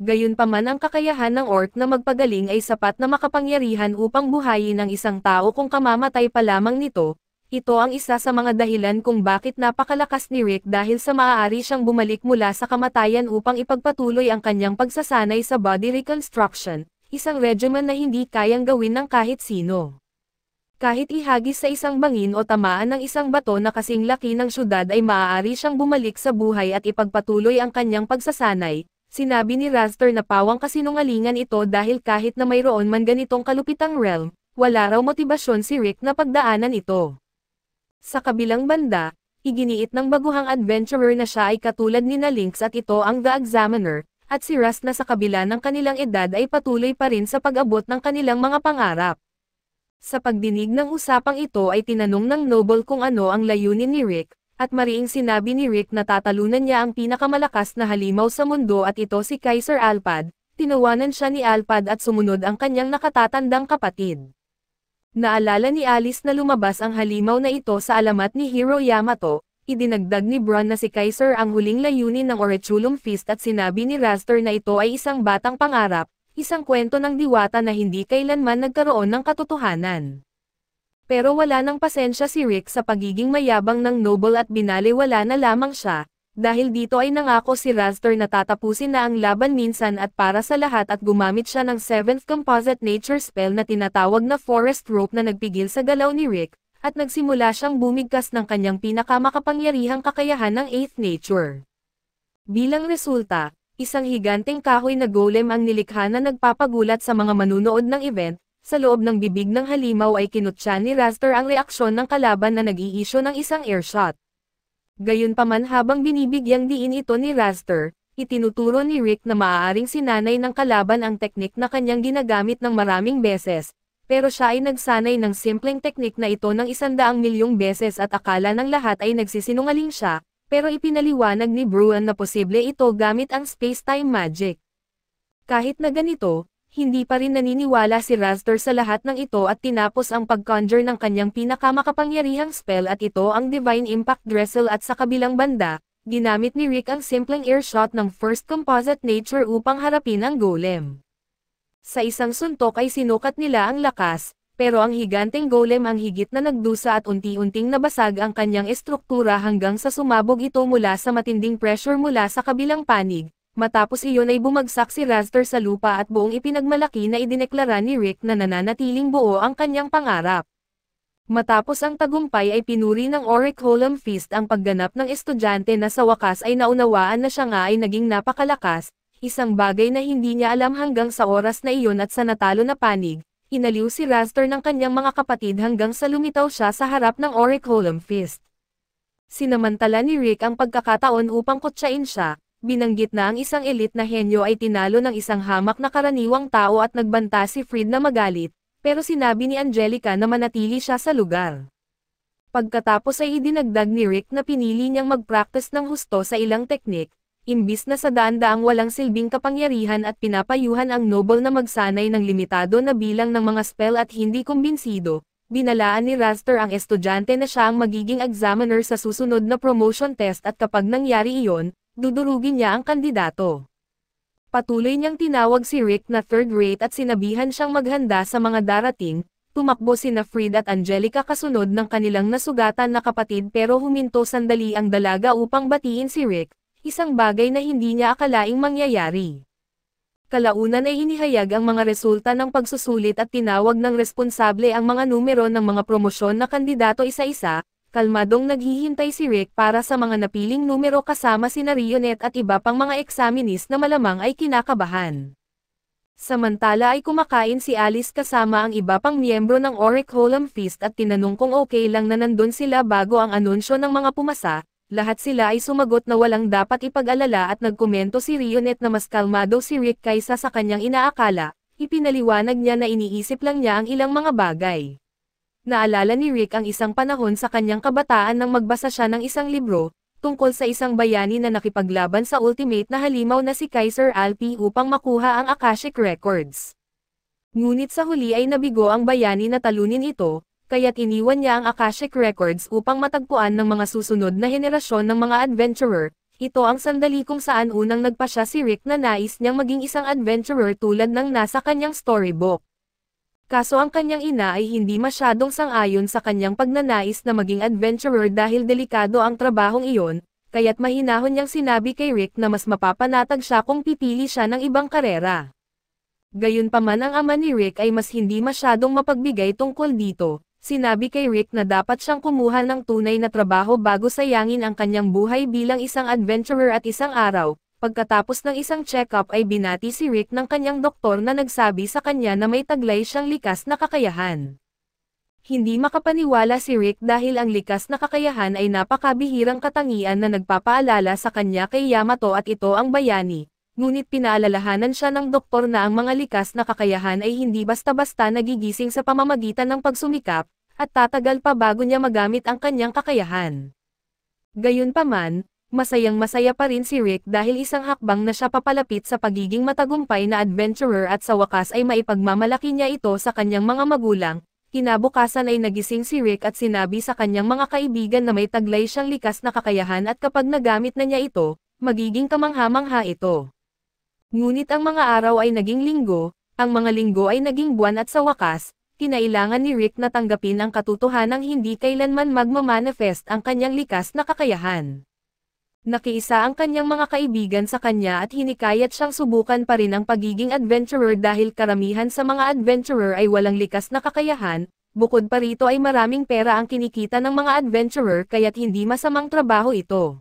Gayunpaman ang kakayahan ng orc na magpagaling ay sapat na makapangyarihan upang buhayin ang isang tao kung kamamatay pa lamang nito, ito ang isa sa mga dahilan kung bakit napakalakas ni Rick dahil sa maaari siyang bumalik mula sa kamatayan upang ipagpatuloy ang kanyang pagsasanay sa body reconstruction, isang regimen na hindi kayang gawin ng kahit sino. Kahit ihagis sa isang bangin o tamaan ng isang bato na kasing laki ng syudad ay maaari siyang bumalik sa buhay at ipagpatuloy ang kanyang pagsasanay, sinabi ni Raster na pawang kasinungalingan ito dahil kahit na mayroon man ganitong kalupitang realm, wala raw motibasyon si Rick na pagdaanan ito. Sa kabilang banda, iginiit ng baguhang adventurer na siya ay katulad ni na at ito ang The Examiner, at si Rust na sa kabila ng kanilang edad ay patuloy pa rin sa pag-abot ng kanilang mga pangarap. Sa pagdinig ng usapang ito ay tinanong ng Noble kung ano ang layunin ni Rick, at mariing sinabi ni Rick na tatalunan niya ang pinakamalakas na halimaw sa mundo at ito si Kaiser Alpad, tinawanan siya ni Alpad at sumunod ang kanyang nakatatandang kapatid. Naalala ni Alice na lumabas ang halimaw na ito sa alamat ni Hiro Yamato, idinagdag ni Bron na si Kaiser ang huling layunin ng Orechulum Feast at sinabi ni Raster na ito ay isang batang pangarap, isang kwento ng diwata na hindi kailanman nagkaroon ng katotohanan. Pero wala nang pasensya si Rick sa pagiging mayabang ng noble at binale wala na lamang siya, dahil dito ay nangako si Raster na tatapusin na ang laban minsan at para sa lahat at gumamit siya ng 7th Composite Nature Spell na tinatawag na Forest Rope na nagpigil sa galaw ni Rick, at nagsimula siyang bumigkas ng kanyang pinakamakapangyarihang kakayahan ng 8th Nature. Bilang resulta, isang higanteng kahoy na golem ang nilikha na nagpapagulat sa mga manunood ng event, sa loob ng bibig ng halimaw ay kinutsa ni Raster ang reaksyon ng kalaban na nag-iisyo ng isang airshot. Gayunpaman habang binibigyang diin ito ni Raster, itinuturo ni Rick na maaaring sinanay ng kalaban ang teknik na kanyang ginagamit ng maraming beses, pero siya ay nagsanay ng simpleng teknik na ito ng isandaang milyong beses at akala ng lahat ay nagsisinungaling siya, pero ipinaliwanag ni Bruan na posible ito gamit ang space-time magic. Kahit na ganito, hindi pa rin naniniwala si Rastor sa lahat ng ito at tinapos ang pag-conjure ng kanyang pinakamakapangyarihang spell at ito ang Divine Impact Dressel at sa kabilang banda, ginamit ni Rick ang simpleng airshot ng First Composite Nature upang harapin ang golem. Sa isang suntok ay sinukat nila ang lakas, pero ang higanteng golem ang higit na nagdusa at unti-unting nabasag ang kanyang estruktura hanggang sa sumabog ito mula sa matinding pressure mula sa kabilang panig, Matapos iyon ay bumagsak si Raster sa lupa at buong ipinagmalaki na idineklara ni Rick na nananatiling buo ang kanyang pangarap. Matapos ang tagumpay ay pinuri ng Oric Holum Fist ang pagganap ng estudyante na sa wakas ay naunawaan na siya nga ay naging napakalakas, isang bagay na hindi niya alam hanggang sa oras na iyon at sa natalo na panig, inaliw si Raster ng kanyang mga kapatid hanggang sa lumitaw siya sa harap ng Oric Holum Fist. Sinamantala ni Rick ang pagkakataon upang kutsain siya, binanggit na ang isang elite na henyo ay tinalo ng isang hamak na karaniwang tao at nagbanta si Fred na magalit, pero sinabi ni Angelica na manatili siya sa lugar. Pagkatapos ay idinagdag ni Rick na pinili niyang mag-practice ng husto sa ilang teknik, imbis na sa daan-daang walang silbing kapangyarihan at pinapayuhan ang noble na magsanay ng limitado na bilang ng mga spell at hindi kumbinsido, binalaan ni Raster ang estudyante na siya ang magiging examiner sa susunod na promotion test at kapag nangyari iyon, dudurugin niya ang kandidato. Patuloy niyang tinawag si Rick na third-rate at sinabihan siyang maghanda sa mga darating, tumakbo sina Fred at Angelica kasunod ng kanilang nasugatan na kapatid pero huminto sandali ang dalaga upang batiin si Rick, isang bagay na hindi niya akalaing mangyayari. Kalaunan ay inihayag ang mga resulta ng pagsusulit at tinawag ng responsable ang mga numero ng mga promosyon na kandidato isa-isa, kalmadong naghihintay si Rick para sa mga napiling numero kasama si Narionet at iba pang mga eksaminis na malamang ay kinakabahan. Samantala ay kumakain si Alice kasama ang iba pang miyembro ng Oric Holam Feast at tinanong kung okay lang na nandun sila bago ang anunsyo ng mga pumasa, lahat sila ay sumagot na walang dapat ipag-alala at nagkomento si Rionet na mas kalmado si Rick kaysa sa kanyang inaakala, ipinaliwanag niya na iniisip lang niya ang ilang mga bagay. Naalala ni Rick ang isang panahon sa kanyang kabataan nang magbasa siya ng isang libro, tungkol sa isang bayani na nakipaglaban sa ultimate na halimaw na si Kaiser Alpi upang makuha ang Akashic Records. Ngunit sa huli ay nabigo ang bayani na talunin ito, kaya't iniwan niya ang Akashic Records upang matagpuan ng mga susunod na henerasyon ng mga adventurer. Ito ang sandali kung saan unang nagpa siya si Rick na nais niyang maging isang adventurer tulad ng nasa kanyang storybook kaso ang kanyang ina ay hindi masyadong sangayon sa kanyang pagnanais na maging adventurer dahil delikado ang trabahong iyon, kaya't mahinahon niyang sinabi kay Rick na mas mapapanatag siya kung pipili siya ng ibang karera. Gayunpaman ang ama ni Rick ay mas hindi masyadong mapagbigay tungkol dito, Sinabi kay Rick na dapat siyang kumuha ng tunay na trabaho bago sayangin ang kanyang buhay bilang isang adventurer at isang araw, Pagkatapos ng isang check-up ay binati si Rick ng kanyang doktor na nagsabi sa kanya na may taglay siyang likas na kakayahan. Hindi makapaniwala si Rick dahil ang likas na kakayahan ay napakabihirang katangian na nagpapaalala sa kanya kay Yamato at ito ang bayani, ngunit pinaalalahanan siya ng doktor na ang mga likas na kakayahan ay hindi basta-basta nagigising sa pamamagitan ng pagsumikap, at tatagal pa bago niya magamit ang kanyang kakayahan. Gayunpaman, Masayang masaya pa rin si Rick dahil isang hakbang na siya papalapit sa pagiging matagumpay na adventurer at sa wakas ay maipagmamalaki niya ito sa kanyang mga magulang. Kinabukasan ay nagising si Rick at sinabi sa kanyang mga kaibigan na may taglay siyang likas na kakayahan at kapag nagamit na niya ito, magiging kamangha-mangha ito. Ngunit ang mga araw ay naging linggo, ang mga linggo ay naging buwan at sa wakas, kinailangan ni Rick na tanggapin ang katotohanang hindi kailanman magmamanifest ang kanyang likas na kakayahan. Nakiisa ang kanyang mga kaibigan sa kanya at hinikayat siyang subukan pa rin ang pagiging adventurer dahil karamihan sa mga adventurer ay walang likas na kakayahan, bukod pa rito ay maraming pera ang kinikita ng mga adventurer kaya't hindi masamang trabaho ito.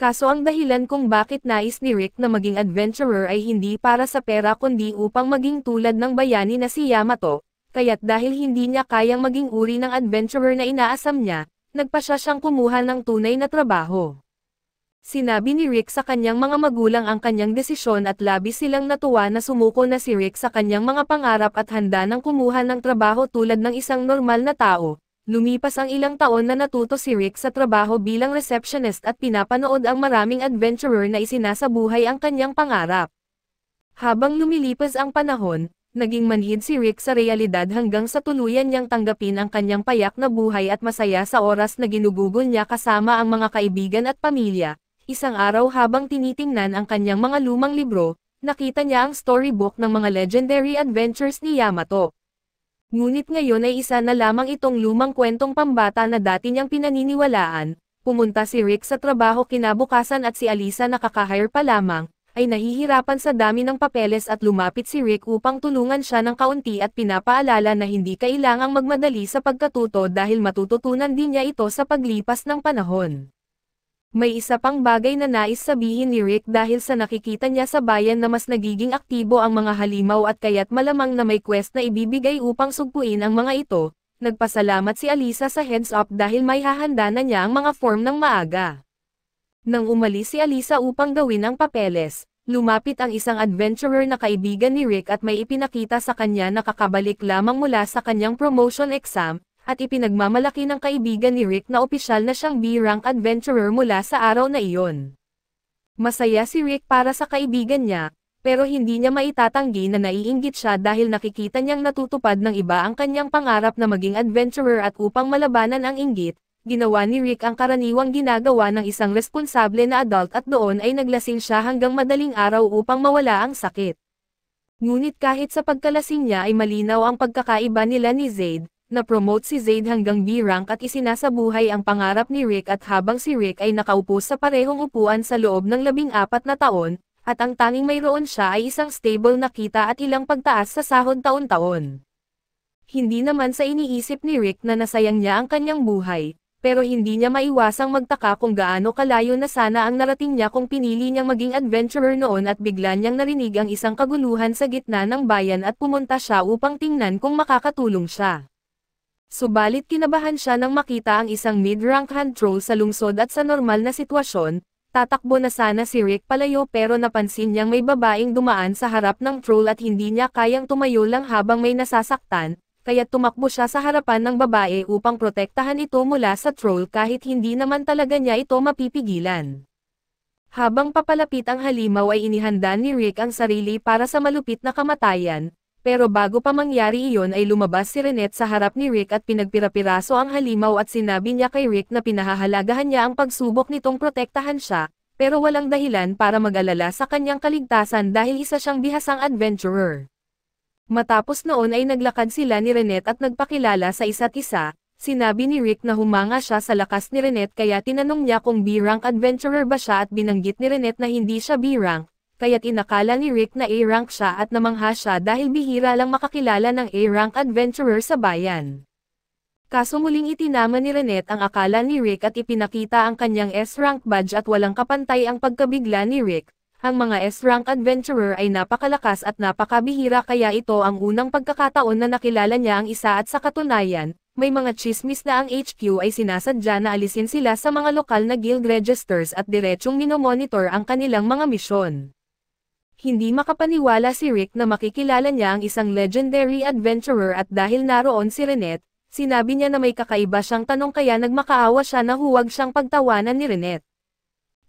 Kaso ang dahilan kung bakit nais ni Rick na maging adventurer ay hindi para sa pera kundi upang maging tulad ng bayani na si Yamato, kaya't dahil hindi niya kayang maging uri ng adventurer na inaasam niya, nagpasya siyang kumuha ng tunay na trabaho. Sinabi ni Rick sa kanyang mga magulang ang kanyang desisyon at labis silang natuwa na sumuko na si Rick sa kanyang mga pangarap at handa ng kumuha ng trabaho tulad ng isang normal na tao. Lumipas ang ilang taon na natuto si Rick sa trabaho bilang receptionist at pinapanood ang maraming adventurer na isinasabuhay ang kanyang pangarap. Habang lumilipas ang panahon, naging manhid si Rick sa realidad hanggang sa tuluyan niyang tanggapin ang kanyang payak na buhay at masaya sa oras na ginugugol niya kasama ang mga kaibigan at pamilya, Isang araw habang tinitingnan ang kanyang mga lumang libro, nakita niya ang storybook ng mga legendary adventures ni Yamato. Ngunit ngayon ay isa na lamang itong lumang kwentong pambata na dati niyang pinaniniwalaan, pumunta si Rick sa trabaho kinabukasan at si Alisa na nakakahire pa lamang, ay nahihirapan sa dami ng papeles at lumapit si Rick upang tulungan siya ng kaunti at pinapaalala na hindi kailangang magmadali sa pagkatuto dahil matututunan din niya ito sa paglipas ng panahon. May isa pang bagay na nais sabihin ni Rick dahil sa nakikita niya sa bayan na mas nagiging aktibo ang mga halimaw at kaya't malamang na may quest na ibibigay upang sugpuin ang mga ito, nagpasalamat si Alisa sa heads up dahil may hahanda na niya ang mga form ng maaga. Nang umalis si Alisa upang gawin ang papeles, lumapit ang isang adventurer na kaibigan ni Rick at may ipinakita sa kanya na kakabalik lamang mula sa kanyang promotion exam, at ipinagmamalaki ng kaibigan ni Rick na opisyal na siyang B-rank adventurer mula sa araw na iyon. Masaya si Rick para sa kaibigan niya, pero hindi niya maitatanggi na naiinggit siya dahil nakikita niyang natutupad ng iba ang kanyang pangarap na maging adventurer at upang malabanan ang inggit, ginawa ni Rick ang karaniwang ginagawa ng isang responsable na adult at doon ay naglasing siya hanggang madaling araw upang mawala ang sakit. Ngunit kahit sa pagkalasing niya ay malinaw ang pagkakaiba nila ni Zaid, na-promote si Zayd hanggang B-rank at isinasabuhay ang pangarap ni Rick at habang si Rick ay nakaupo sa parehong upuan sa loob ng labing apat na taon, at ang tanging mayroon siya ay isang stable na kita at ilang pagtaas sa sahod taon-taon. Hindi naman sa iniisip ni Rick na nasayang niya ang kanyang buhay, pero hindi niya maiwasang magtaka kung gaano kalayo na sana ang narating niya kung pinili niyang maging adventurer noon at bigla niyang narinig ang isang kaguluhan sa gitna ng bayan at pumunta siya upang tingnan kung makakatulong siya. Subalit kinabahan siya nang makita ang isang mid-rank hand troll sa lungsod at sa normal na sitwasyon, tatakbo na sana si Rick palayo pero napansin niyang may babaeng dumaan sa harap ng troll at hindi niya kayang tumayo lang habang may nasasaktan, kaya tumakbo siya sa harapan ng babae upang protektahan ito mula sa troll kahit hindi naman talaga niya ito mapipigilan. Habang papalapit ang halimaw ay inihanda ni Rick ang sarili para sa malupit na kamatayan, pero bago pa mangyari iyon ay lumabas si Renette sa harap ni Rick at pinagpirapiraso ang halimaw at sinabi niya kay Rick na pinahahalagahan niya ang pagsubok nitong protektahan siya, pero walang dahilan para mag-alala sa kanyang kaligtasan dahil isa siyang bihasang adventurer. Matapos noon ay naglakad sila ni Renette at nagpakilala sa isa't isa, sinabi ni Rick na humanga siya sa lakas ni Renette kaya tinanong niya kung B-rank adventurer ba siya at binanggit ni Renette na hindi siya B-rank, kaya't inakala ni Rick na A-rank siya at namangha siya dahil bihira lang makakilala ng A-rank adventurer sa bayan. Kaso muling itinama ni Renette ang akala ni Rick at ipinakita ang kanyang S-rank badge at walang kapantay ang pagkabigla ni Rick, ang mga S-rank adventurer ay napakalakas at napakabihira kaya ito ang unang pagkakataon na nakilala niya ang isa at sa katunayan, may mga chismis na ang HQ ay sinasadya na alisin sila sa mga lokal na guild registers at diretsong minomonitor ang kanilang mga misyon. Hindi makapaniwala si Rick na makikilala niya ang isang legendary adventurer at dahil naroon si Renette, sinabi niya na may kakaiba siyang tanong kaya nagmakaawa siya na huwag siyang pagtawanan ni Renette.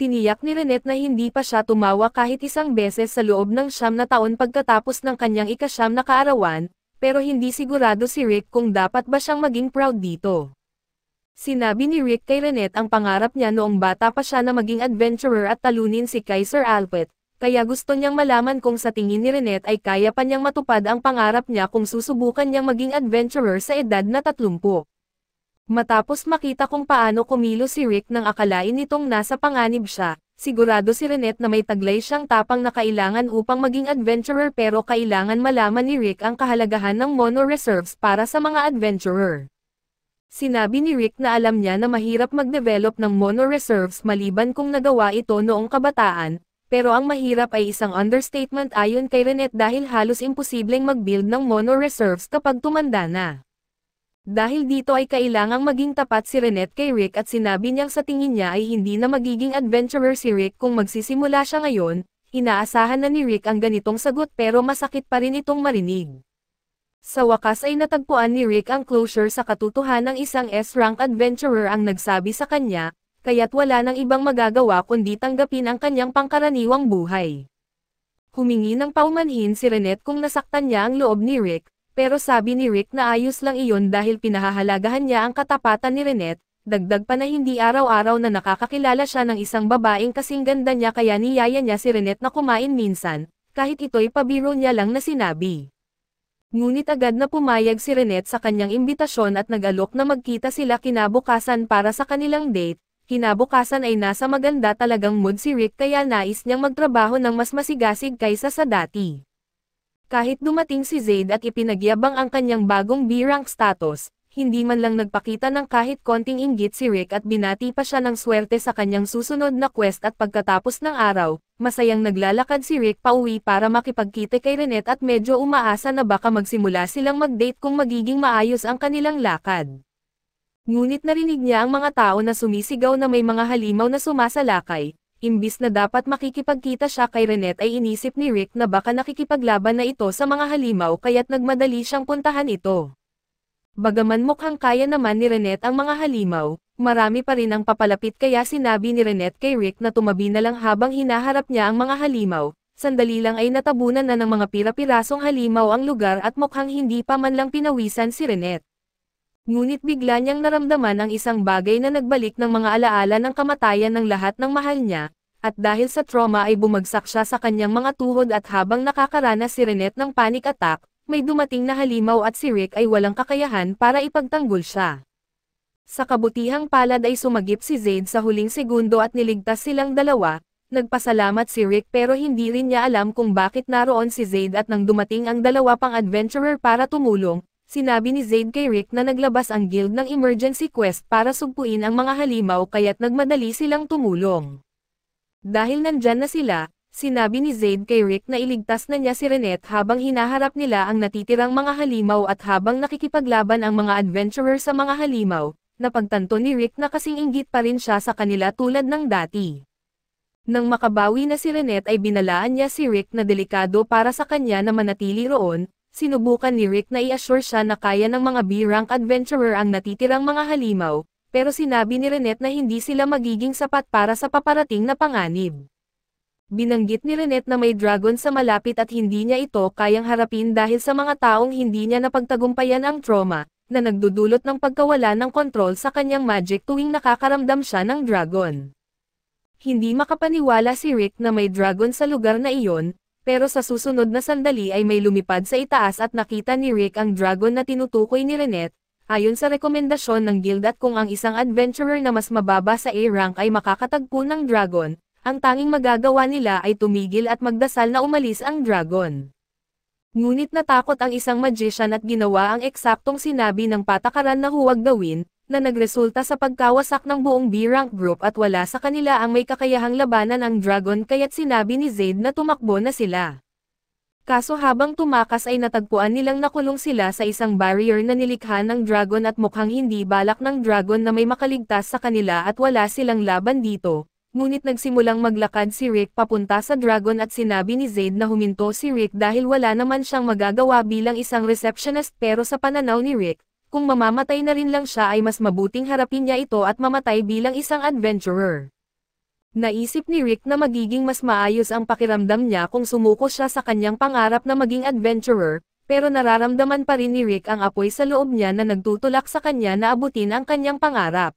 Tiniyak ni Renette na hindi pa siya tumawa kahit isang beses sa loob ng siyam na taon pagkatapos ng kanyang ikasyam na kaarawan, pero hindi sigurado si Rick kung dapat ba siyang maging proud dito. Sinabi ni Rick kay Renette ang pangarap niya noong bata pa siya na maging adventurer at talunin si Kaiser Alpet, kaya gusto niyang malaman kung sa tingin ni Renette ay kaya pa niyang matupad ang pangarap niya kung susubukan niyang maging adventurer sa edad na 30. Matapos makita kung paano kumilo si Rick nang akalain nitong nasa panganib siya, sigurado si Renette na may taglay siyang tapang na kailangan upang maging adventurer pero kailangan malaman ni Rick ang kahalagahan ng mono reserves para sa mga adventurer. Sinabi ni Rick na alam niya na mahirap mag-develop ng mono reserves maliban kung nagawa ito noong kabataan, pero ang mahirap ay isang understatement ayon kay Renet dahil halos imposibleng mag-build ng mono reserves kapag tumanda na. Dahil dito ay kailangang maging tapat si Renet kay Rick at sinabi niyang sa tingin niya ay hindi na magiging adventurer si Rick kung magsisimula siya ngayon, inaasahan na ni Rick ang ganitong sagot pero masakit pa rin itong marinig. Sa wakas ay natagpuan ni Rick ang closure sa katutuhan ng isang S-rank adventurer ang nagsabi sa kanya, kaya't wala nang ibang magagawa kundi tanggapin ang kanyang pangkaraniwang buhay. Humingi ng paumanhin si Renette kung nasaktan niya ang loob ni Rick, pero sabi ni Rick na ayos lang iyon dahil pinahahalagahan niya ang katapatan ni Renette, dagdag pa na hindi araw-araw na nakakakilala siya ng isang babaeng kasing ganda niya kaya niyaya niya si Renette na kumain minsan, kahit ito'y pabiro niya lang na sinabi. Ngunit agad na pumayag si Renette sa kanyang imbitasyon at nag-alok na magkita sila kinabukasan para sa kanilang date, Kinabukasan ay nasa maganda talagang mood si Rick kaya nais niyang magtrabaho ng mas masigasig kaysa sa dati. Kahit dumating si Zaid at ipinagyabang ang kanyang bagong B-rank status, hindi man lang nagpakita ng kahit konting inggit si Rick at binati pa siya ng swerte sa kanyang susunod na quest at pagkatapos ng araw, masayang naglalakad si Rick pauwi para makipagkita kay Renette at medyo umaasa na baka magsimula silang mag-date kung magiging maayos ang kanilang lakad. Ngunit narinig niya ang mga tao na sumisigaw na may mga halimaw na sumasalakay, imbis na dapat makikipagkita siya kay Renette ay inisip ni Rick na baka nakikipaglaban na ito sa mga halimaw kaya't nagmadali siyang puntahan ito. Bagaman mukhang kaya naman ni Renette ang mga halimaw, marami pa rin ang papalapit kaya sinabi ni Renette kay Rick na tumabi na lang habang hinaharap niya ang mga halimaw, sandali lang ay natabunan na ng mga pirapirasong halimaw ang lugar at mukhang hindi pa man lang pinawisan si Renette. Ngunit bigla niyang naramdaman ang isang bagay na nagbalik ng mga alaala ng kamatayan ng lahat ng mahal niya, at dahil sa trauma ay bumagsak siya sa kanyang mga tuhod at habang nakakaranas si Renette ng panic attack, may dumating na halimaw at si Rick ay walang kakayahan para ipagtanggol siya. Sa kabutihang palad ay sumagip si Zaid sa huling segundo at niligtas silang dalawa, nagpasalamat si Rick pero hindi rin niya alam kung bakit naroon si Zaid at nang dumating ang dalawa pang adventurer para tumulong, sinabi ni Zaid kay Rick na naglabas ang guild ng emergency quest para sugpuin ang mga halimaw kaya't nagmadali silang tumulong. Dahil nandyan na sila, sinabi ni Zaid kay Rick na iligtas na niya si Renette habang hinaharap nila ang natitirang mga halimaw at habang nakikipaglaban ang mga adventurer sa mga halimaw, napagtanto ni Rick na kasing inggit pa rin siya sa kanila tulad ng dati. Nang makabawi na si Renette ay binalaan niya si Rick na delikado para sa kanya na manatili roon, Sinubukan ni Rick na i-assure siya na kaya ng mga B-rank adventurer ang natitirang mga halimaw, pero sinabi ni Renette na hindi sila magiging sapat para sa paparating na panganib. Binanggit ni Renette na may dragon sa malapit at hindi niya ito kayang harapin dahil sa mga taong hindi niya napagtagumpayan ang trauma, na nagdudulot ng pagkawala ng kontrol sa kanyang magic tuwing nakakaramdam siya ng dragon. Hindi makapaniwala si Rick na may dragon sa lugar na iyon, pero sa susunod na sandali ay may lumipad sa itaas at nakita ni Rick ang dragon na tinutukoy ni Renette, ayon sa rekomendasyon ng guild at kung ang isang adventurer na mas mababa sa A-rank ay makakatagpo ng dragon, ang tanging magagawa nila ay tumigil at magdasal na umalis ang dragon. Ngunit natakot ang isang magician at ginawa ang eksaktong sinabi ng patakaran na huwag gawin, na nagresulta sa pagkawasak ng buong B-rank group at wala sa kanila ang may kakayahang labanan ang dragon kaya't sinabi ni Zaid na tumakbo na sila. Kaso habang tumakas ay natagpuan nilang nakulong sila sa isang barrier na nilikha ng dragon at mukhang hindi balak ng dragon na may makaligtas sa kanila at wala silang laban dito. Ngunit nagsimulang maglakad si Rick papunta sa dragon at sinabi ni Zaid na huminto si Rick dahil wala naman siyang magagawa bilang isang receptionist pero sa pananaw ni Rick, kung mamamatay na rin lang siya ay mas mabuting harapin niya ito at mamatay bilang isang adventurer. Naisip ni Rick na magiging mas maayos ang pakiramdam niya kung sumuko siya sa kanyang pangarap na maging adventurer, pero nararamdaman pa rin ni Rick ang apoy sa loob niya na nagtutulak sa kanya na abutin ang kanyang pangarap.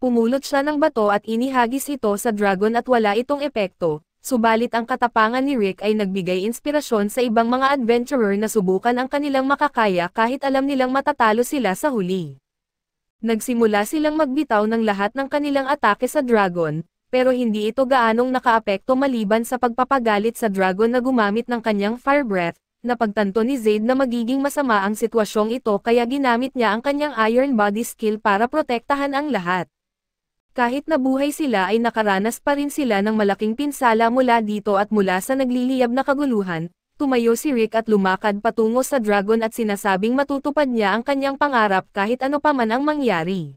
Pumulot siya ng bato at inihagis ito sa dragon at wala itong epekto, Subalit ang katapangan ni Rick ay nagbigay inspirasyon sa ibang mga adventurer na subukan ang kanilang makakaya kahit alam nilang matatalo sila sa huli. Nagsimula silang magbitaw ng lahat ng kanilang atake sa dragon, pero hindi ito gaanong nakaapekto maliban sa pagpapagalit sa dragon na gumamit ng kanyang fire breath, napagtanto ni Zaid na magiging masama ang sitwasyong ito kaya ginamit niya ang kanyang iron body skill para protektahan ang lahat. Kahit na buhay sila ay nakaranas pa rin sila ng malaking pinsala mula dito at mula sa nagliliyab na kaguluhan, tumayo si Rick at lumakad patungo sa dragon at sinasabing matutupad niya ang kanyang pangarap kahit ano pa man ang mangyari.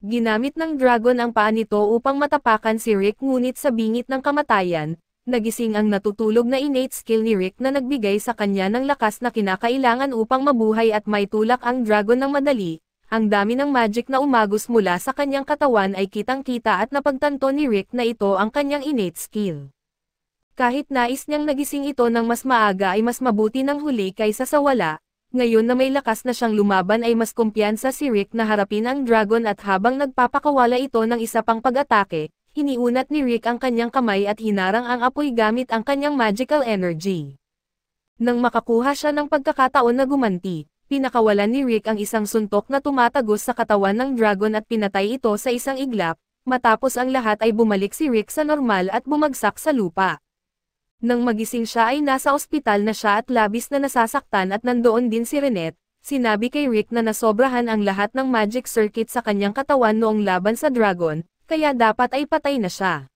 Ginamit ng dragon ang paa nito upang matapakan si Rick ngunit sa bingit ng kamatayan, nagising ang natutulog na innate skill ni Rick na nagbigay sa kanya ng lakas na kinakailangan upang mabuhay at may tulak ang dragon ng madali, ang dami ng magic na umagos mula sa kanyang katawan ay kitang-kita at napagtanto ni Rick na ito ang kanyang innate skill. Kahit nais niyang nagising ito ng mas maaga ay mas mabuti ng huli kaysa sa wala, ngayon na may lakas na siyang lumaban ay mas kumpiyansa si Rick na harapin ang dragon at habang nagpapakawala ito ng isa pang pag-atake, hiniunat ni Rick ang kanyang kamay at hinarang ang apoy gamit ang kanyang magical energy. Nang makakuha siya ng pagkakataon na gumanti, pinakawalan ni Rick ang isang suntok na tumatagos sa katawan ng dragon at pinatay ito sa isang iglap, matapos ang lahat ay bumalik si Rick sa normal at bumagsak sa lupa. Nang magising siya ay nasa ospital na siya at labis na nasasaktan at nandoon din si Renette, sinabi kay Rick na nasobrahan ang lahat ng magic circuit sa kanyang katawan noong laban sa dragon, kaya dapat ay patay na siya.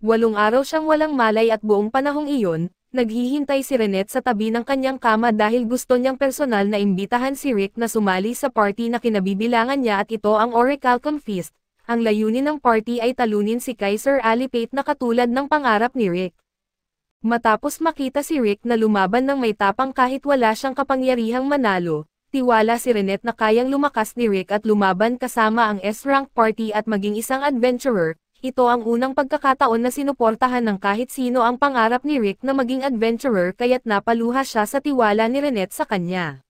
Walong araw siyang walang malay at buong panahong iyon, Naghihintay si Renette sa tabi ng kanyang kama dahil gusto niyang personal na imbitahan si Rick na sumali sa party na kinabibilangan niya at ito ang Oricalcum Feast. Ang layunin ng party ay talunin si Kaiser Alipate na katulad ng pangarap ni Rick. Matapos makita si Rick na lumaban ng may tapang kahit wala siyang kapangyarihang manalo, tiwala si Renette na kayang lumakas ni Rick at lumaban kasama ang S-rank party at maging isang adventurer, ito ang unang pagkakataon na sinuportahan ng kahit sino ang pangarap ni Rick na maging adventurer kaya't napaluha siya sa tiwala ni Renette sa kanya.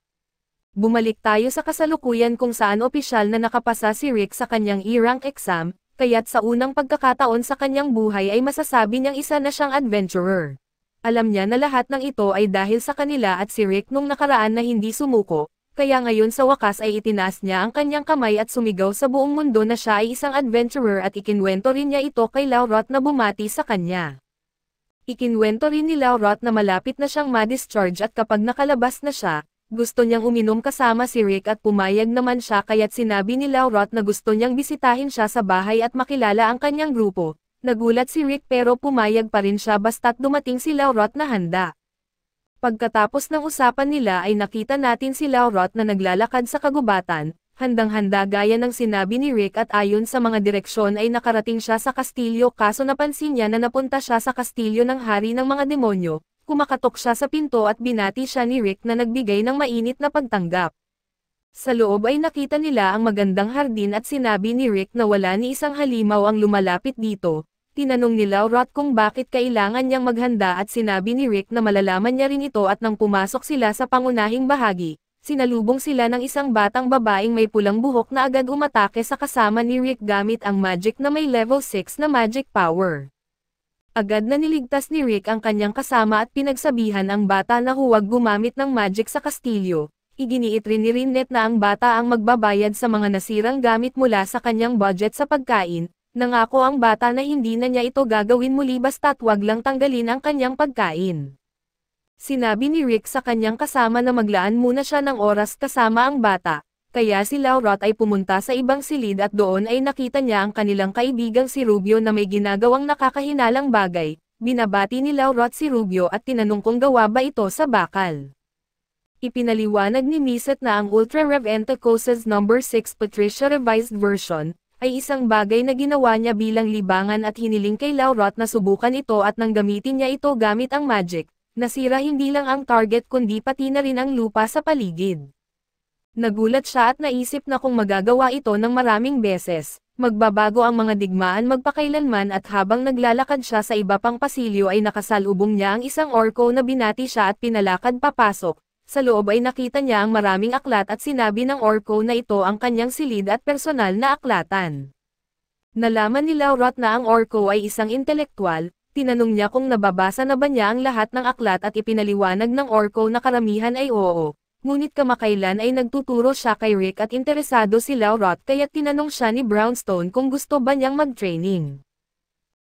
Bumalik tayo sa kasalukuyan kung saan opisyal na nakapasa si Rick sa kanyang E-rank exam, kaya't sa unang pagkakataon sa kanyang buhay ay masasabi niyang isa na siyang adventurer. Alam niya na lahat ng ito ay dahil sa kanila at si Rick nung nakaraan na hindi sumuko, kaya ngayon sa wakas ay itinaas niya ang kanyang kamay at sumigaw sa buong mundo na siya ay isang adventurer at ikinwento rin niya ito kay Laurot na bumati sa kanya. Ikinwento rin ni Laurot na malapit na siyang ma-discharge at kapag nakalabas na siya, gusto niyang uminom kasama si Rick at pumayag naman siya kaya't sinabi ni Laurot na gusto niyang bisitahin siya sa bahay at makilala ang kanyang grupo, Nagulat si Rick pero pumayag pa rin siya basta't dumating si Laurot na handa. Pagkatapos ng usapan nila ay nakita natin si Laurot na naglalakad sa kagubatan, handang-handa gaya ng sinabi ni Rick at ayon sa mga direksyon ay nakarating siya sa kastilyo kaso napansin niya na napunta siya sa kastilyo ng hari ng mga demonyo, kumakatok siya sa pinto at binati siya ni Rick na nagbigay ng mainit na pagtanggap. Sa loob ay nakita nila ang magandang hardin at sinabi ni Rick na wala ni isang halimaw ang lumalapit dito, Tinanong ni Laurat kung bakit kailangan niyang maghanda at sinabi ni Rick na malalaman niya rin ito at nang pumasok sila sa pangunahing bahagi, sinalubong sila ng isang batang babaeng may pulang buhok na agad umatake sa kasama ni Rick gamit ang magic na may level 6 na magic power. Agad na niligtas ni Rick ang kanyang kasama at pinagsabihan ang bata na huwag gumamit ng magic sa kastilyo, iginiit rin ni Rinnet na ang bata ang magbabayad sa mga nasirang gamit mula sa kanyang budget sa pagkain, Nangako ang bata na hindi na niya ito gagawin muli basta't wag lang tanggalin ang kanyang pagkain. Sinabi ni Rick sa kanyang kasama na maglaan muna siya ng oras kasama ang bata, kaya si Laurot ay pumunta sa ibang silid at doon ay nakita niya ang kanilang kaibigang si Rubio na may ginagawang nakakahinalang bagay, binabati ni Laurot si Rubio at tinanong kung gawa ba ito sa bakal. Ipinaliwanag ni Miset na ang Ultra Rev Causes No. 6 Patricia Revised Version, ay isang bagay na ginawa niya bilang libangan at hiniling kay Laurot na subukan ito at nang gamitin niya ito gamit ang magic, nasira hindi lang ang target kundi pati na rin ang lupa sa paligid. Nagulat siya at naisip na kung magagawa ito ng maraming beses, magbabago ang mga digmaan magpakailanman at habang naglalakad siya sa iba pang pasilyo ay nakasalubong niya ang isang orko na binati siya at pinalakad papasok, sa loob ay nakita niya ang maraming aklat at sinabi ng Orco na ito ang kanyang silid at personal na aklatan. Nalaman ni Laurot na ang Orco ay isang intelektual, tinanong niya kung nababasa na ba niya ang lahat ng aklat at ipinaliwanag ng Orco na karamihan ay oo. Ngunit kamakailan ay nagtuturo siya kay Rick at interesado si Laurot kaya tinanong siya ni Brownstone kung gusto ba niyang mag-training.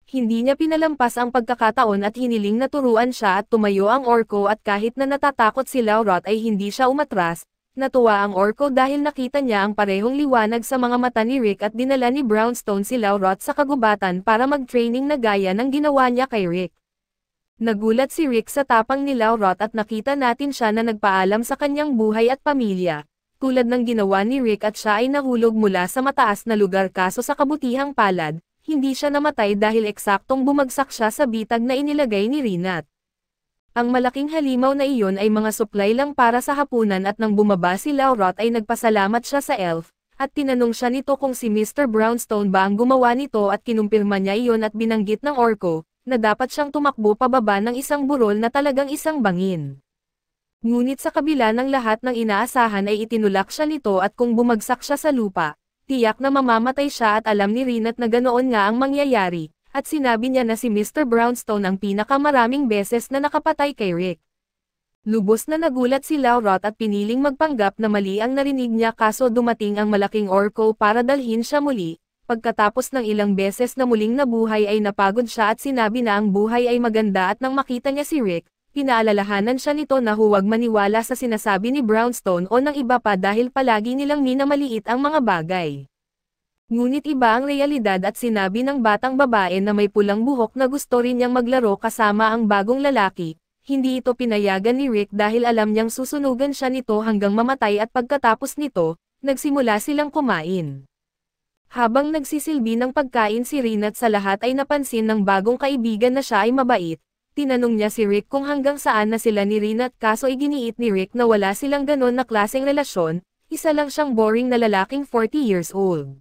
Hindi niya pinalampas ang pagkakataon at hiniling na turuan siya at tumayo ang orko at kahit na natatakot si Laurot ay hindi siya umatras, natuwa ang orko dahil nakita niya ang parehong liwanag sa mga mata ni Rick at dinala ni Brownstone si Laurot sa kagubatan para mag-training na gaya ng ginawa niya kay Rick. Nagulat si Rick sa tapang ni Laurot at nakita natin siya na nagpaalam sa kanyang buhay at pamilya. Tulad ng ginawa ni Rick at siya ay nahulog mula sa mataas na lugar kaso sa kabutihang palad, hindi siya namatay dahil eksaktong bumagsak siya sa bitag na inilagay ni Rinat. Ang malaking halimaw na iyon ay mga supply lang para sa hapunan at nang bumaba si Laurot ay nagpasalamat siya sa elf, at tinanong siya nito kung si Mr. Brownstone ba ang gumawa nito at kinumpirma niya iyon at binanggit ng orko, na dapat siyang tumakbo pababa ng isang burol na talagang isang bangin. Ngunit sa kabila ng lahat ng inaasahan ay itinulak siya nito at kung bumagsak siya sa lupa, tiyak na mamamatay siya at alam ni Rinat na ganoon nga ang mangyayari, at sinabi niya na si Mr. Brownstone ang pinakamaraming beses na nakapatay kay Rick. Lubos na nagulat si Laurot at piniling magpanggap na mali ang narinig niya kaso dumating ang malaking orko para dalhin siya muli. Pagkatapos ng ilang beses na muling nabuhay ay napagod siya at sinabi na ang buhay ay maganda at nang makita niya si Rick, pinaalalahanan siya nito na huwag maniwala sa sinasabi ni Brownstone o ng iba pa dahil palagi nilang minamaliit ang mga bagay. Ngunit iba ang realidad at sinabi ng batang babae na may pulang buhok na gusto rin niyang maglaro kasama ang bagong lalaki, hindi ito pinayagan ni Rick dahil alam niyang susunugan siya nito hanggang mamatay at pagkatapos nito, nagsimula silang kumain. Habang nagsisilbi ng pagkain si Rin at sa lahat ay napansin ng bagong kaibigan na siya ay mabait, Tinanong niya si Rick kung hanggang saan na sila ni Rina at kaso iginiit ni Rick na wala silang ganon na klaseng relasyon, isa lang siyang boring na lalaking 40 years old.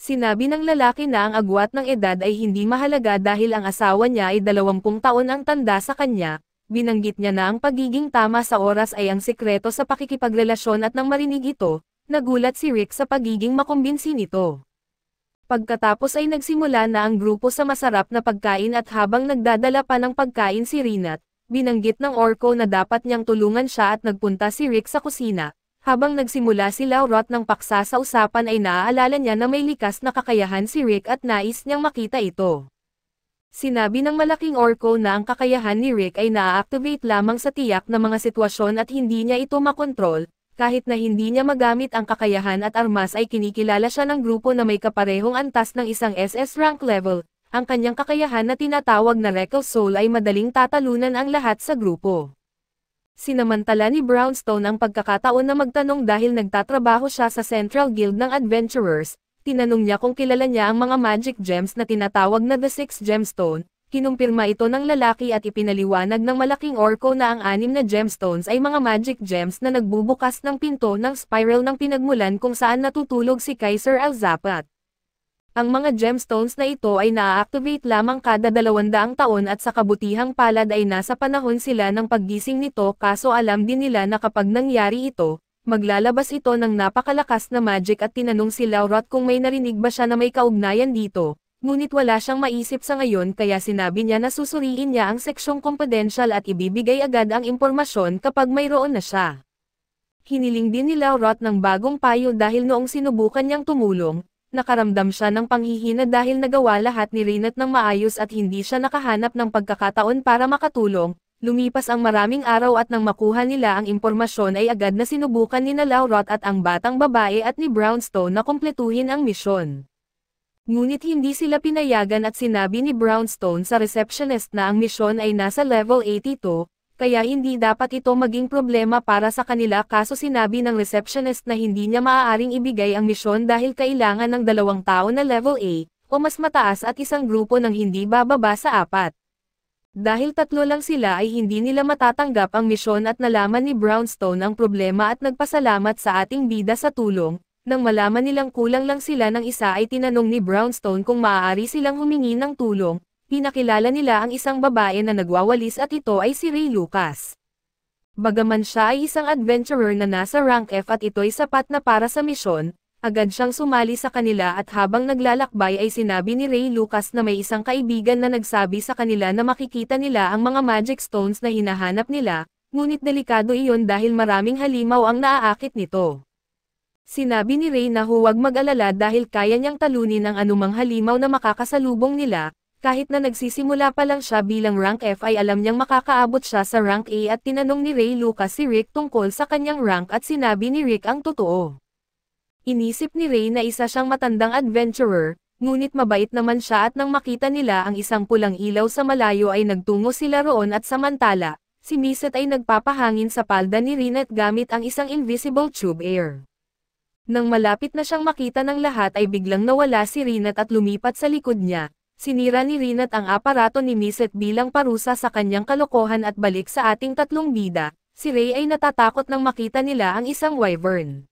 Sinabi ng lalaki na ang agwat ng edad ay hindi mahalaga dahil ang asawa niya ay 20 taon ang tanda sa kanya, binanggit niya na ang pagiging tama sa oras ay ang sikreto sa pakikipagrelasyon at nang marinig ito, nagulat si Rick sa pagiging makumbinsi nito. Pagkatapos ay nagsimula na ang grupo sa masarap na pagkain at habang nagdadala pa ng pagkain si Rinat, binanggit ng Orko na dapat niyang tulungan siya at nagpunta si Rick sa kusina. Habang nagsimula si Laurot ng paksa sa usapan ay naaalala niya na may likas na kakayahan si Rick at nais niyang makita ito. Sinabi ng malaking Orko na ang kakayahan ni Rick ay naa activate lamang sa tiyak na mga sitwasyon at hindi niya ito makontrol, kahit na hindi niya magamit ang kakayahan at armas ay kinikilala siya ng grupo na may kaparehong antas ng isang SS rank level, ang kanyang kakayahan na tinatawag na Reckless Soul ay madaling tatalunan ang lahat sa grupo. Sinamantala ni Brownstone ang pagkakataon na magtanong dahil nagtatrabaho siya sa Central Guild ng Adventurers, tinanong niya kung kilala niya ang mga magic gems na tinatawag na The Six Gemstone, Kinumpirma ito ng lalaki at ipinaliwanag ng malaking orko na ang anim na gemstones ay mga magic gems na nagbubukas ng pinto ng spiral ng pinagmulan kung saan natutulog si Kaiser Alzapat. Ang mga gemstones na ito ay naa-activate lamang kada 200 taon at sa kabutihang palad ay nasa panahon sila ng paggising nito kaso alam din nila na kapag nangyari ito, maglalabas ito ng napakalakas na magic at tinanong si Laurot kung may narinig ba siya na may kaugnayan dito. Ngunit wala siyang maisip sa ngayon kaya sinabi niya na susuriin niya ang seksyong confidential at ibibigay agad ang impormasyon kapag mayroon na siya. Hiniling din ni Laurot ng bagong payo dahil noong sinubukan niyang tumulong, nakaramdam siya ng panghihina dahil nagawa lahat ni Rinat ng maayos at hindi siya nakahanap ng pagkakataon para makatulong, lumipas ang maraming araw at nang makuha nila ang impormasyon ay agad na sinubukan ni na Laurot at ang batang babae at ni Brownstone na kumpletuhin ang misyon. Ngunit hindi sila pinayagan at sinabi ni Brownstone sa receptionist na ang misyon ay nasa level 82, kaya hindi dapat ito maging problema para sa kanila kaso sinabi ng receptionist na hindi niya maaaring ibigay ang misyon dahil kailangan ng dalawang tao na level A, o mas mataas at isang grupo ng hindi bababa sa apat. Dahil tatlo lang sila ay hindi nila matatanggap ang misyon at nalaman ni Brownstone ang problema at nagpasalamat sa ating bida sa tulong, nang malaman nilang kulang lang sila ng isa ay tinanong ni Brownstone kung maaari silang humingi ng tulong, pinakilala nila ang isang babae na nagwawalis at ito ay si Ray Lucas. Bagaman siya ay isang adventurer na nasa rank F at ito'y sapat na para sa misyon, agad siyang sumali sa kanila at habang naglalakbay ay sinabi ni Ray Lucas na may isang kaibigan na nagsabi sa kanila na makikita nila ang mga magic stones na hinahanap nila, ngunit delikado iyon dahil maraming halimaw ang naaakit nito. Sinabi ni Ray na huwag mag-alala dahil kaya niyang talunin ang anumang halimaw na makakasalubong nila, kahit na nagsisimula pa lang siya bilang rank F ay alam niyang makakaabot siya sa rank A at tinanong ni Ray Lucas si Rick tungkol sa kanyang rank at sinabi ni Rick ang totoo. Inisip ni Ray na isa siyang matandang adventurer, ngunit mabait naman siya at nang makita nila ang isang pulang ilaw sa malayo ay nagtungo sila roon at samantala, si Miset ay nagpapahangin sa palda ni Rinat gamit ang isang invisible tube air. Nang malapit na siyang makita ng lahat ay biglang nawala si Rinat at lumipat sa likod niya. Sinira ni Rinat ang aparato ni Miset bilang parusa sa kanyang kalokohan at balik sa ating tatlong bida. Si Ray ay natatakot nang makita nila ang isang wyvern.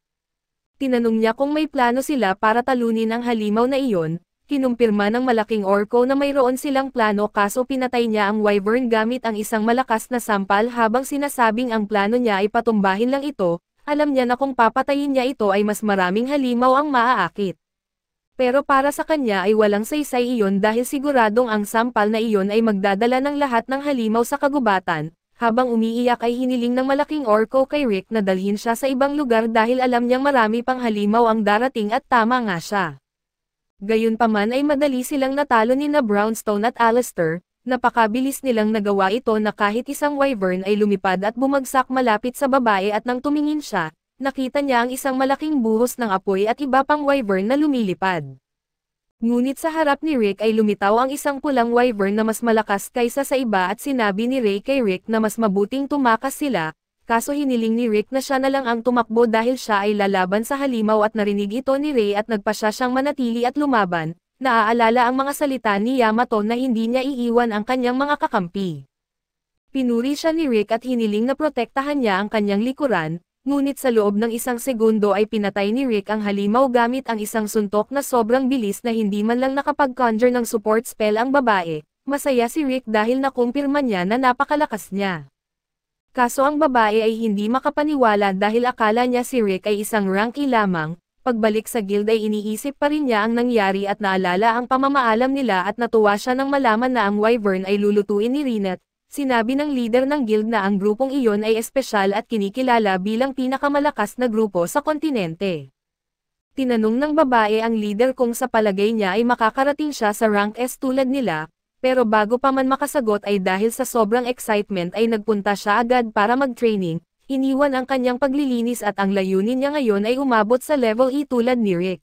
Tinanong niya kung may plano sila para talunin ang halimaw na iyon, kinumpirma ng malaking orko na mayroon silang plano kaso pinatay niya ang wyvern gamit ang isang malakas na sampal habang sinasabing ang plano niya ay patumbahin lang ito, alam niya na kung papatayin niya ito ay mas maraming halimaw ang maaakit. Pero para sa kanya ay walang saysay iyon dahil siguradong ang sampal na iyon ay magdadala ng lahat ng halimaw sa kagubatan, habang umiiyak ay hiniling ng malaking orko kay Rick na dalhin siya sa ibang lugar dahil alam niyang marami pang halimaw ang darating at tama nga siya. Gayunpaman ay madali silang natalo ni na Brownstone at Alistair, Napakabilis nilang nagawa ito na kahit isang wyvern ay lumipad at bumagsak malapit sa babae at nang tumingin siya, nakita niya ang isang malaking buhos ng apoy at iba pang wyvern na lumilipad. Ngunit sa harap ni Rick ay lumitaw ang isang pulang wyvern na mas malakas kaysa sa iba at sinabi ni Ray kay Rick na mas mabuting tumakas sila, kaso hiniling ni Rick na siya na lang ang tumakbo dahil siya ay lalaban sa halimaw at narinig ito ni Ray at nagpasya siyang manatili at lumaban, naaalala ang mga salita ni Yamato na hindi niya iiwan ang kanyang mga kakampi. Pinuri siya ni Rick at hiniling na protektahan niya ang kanyang likuran, ngunit sa loob ng isang segundo ay pinatay ni Rick ang halimaw gamit ang isang suntok na sobrang bilis na hindi man lang nakapag-conjure ng support spell ang babae. Masaya si Rick dahil nakumpirma niya na napakalakas niya. Kaso ang babae ay hindi makapaniwala dahil akala niya si Rick ay isang ranky e lamang, Pagbalik sa guild ay iniisip pa rin niya ang nangyari at naalala ang pamamaalam nila at natuwa siya nang malaman na ang wyvern ay lulutuin ni Rinat. Sinabi ng leader ng guild na ang grupong iyon ay espesyal at kinikilala bilang pinakamalakas na grupo sa kontinente. Tinanong ng babae ang leader kung sa palagay niya ay makakarating siya sa rank S tulad nila, pero bago pa man makasagot ay dahil sa sobrang excitement ay nagpunta siya agad para mag-training, iniwan ang kanyang paglilinis at ang layunin niya ngayon ay umabot sa level E tulad ni Rick.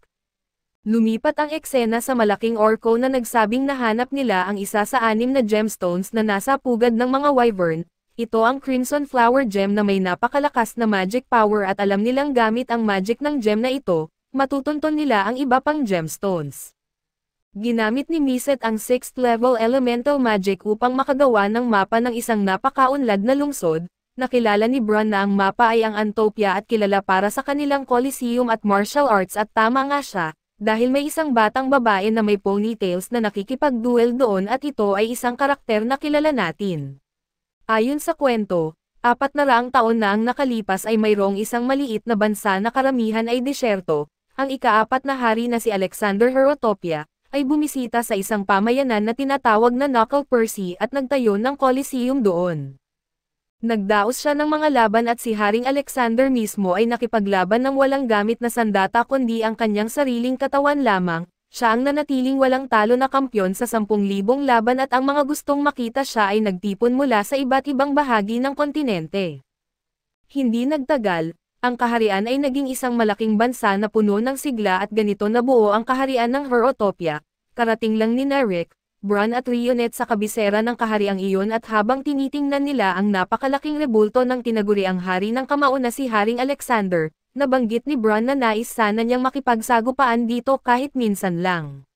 Lumipat ang eksena sa malaking orko na nagsabing nahanap nila ang isa sa anim na gemstones na nasa pugad ng mga wyvern, ito ang Crimson Flower Gem na may napakalakas na magic power at alam nilang gamit ang magic ng gem na ito, matutunton nila ang iba pang gemstones. Ginamit ni Miset ang 6th level elemental magic upang makagawa ng mapa ng isang napakaunlad na lungsod, nakilala ni Bron na ang mapa ay ang Antopia at kilala para sa kanilang Coliseum at martial arts at tama nga siya, dahil may isang batang babae na may ponytails na nakikipag-duel doon at ito ay isang karakter na kilala natin. Ayon sa kwento, apat na raang taon na ang nakalipas ay mayroong isang maliit na bansa na karamihan ay disyerto, ang ikaapat na hari na si Alexander Herotopia, ay bumisita sa isang pamayanan na tinatawag na Knuckle Percy at nagtayo ng Coliseum doon. Nagdaos siya ng mga laban at si Haring Alexander mismo ay nakipaglaban ng walang gamit na sandata kundi ang kanyang sariling katawan lamang, siya ang nanatiling walang talo na kampyon sa 10,000 laban at ang mga gustong makita siya ay nagtipon mula sa iba't ibang bahagi ng kontinente. Hindi nagtagal, ang kaharian ay naging isang malaking bansa na puno ng sigla at ganito nabuo ang kaharian ng Herotopia, karating lang ni Narek, Bran at Rionet sa kabisera ng kahariang iyon at habang tinitingnan nila ang napakalaking rebulto ng tinaguriang hari ng kamauna si Haring Alexander, nabanggit ni Bran na nais sana niyang makipagsagupaan dito kahit minsan lang.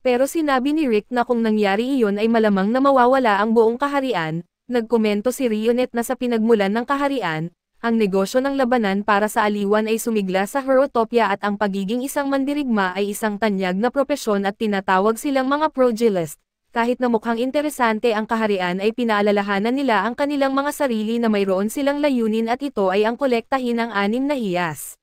Pero sinabi ni Rick na kung nangyari iyon ay malamang na mawawala ang buong kaharian, nagkomento si Rionet na sa pinagmulan ng kaharian, ang negosyo ng labanan para sa aliwan ay sumigla sa herotopia at ang pagiging isang mandirigma ay isang tanyag na propesyon at tinatawag silang mga progelist. Kahit na mukhang interesante ang kaharian ay pinaalalahanan nila ang kanilang mga sarili na mayroon silang layunin at ito ay ang kolektahin ng anim na hiyas.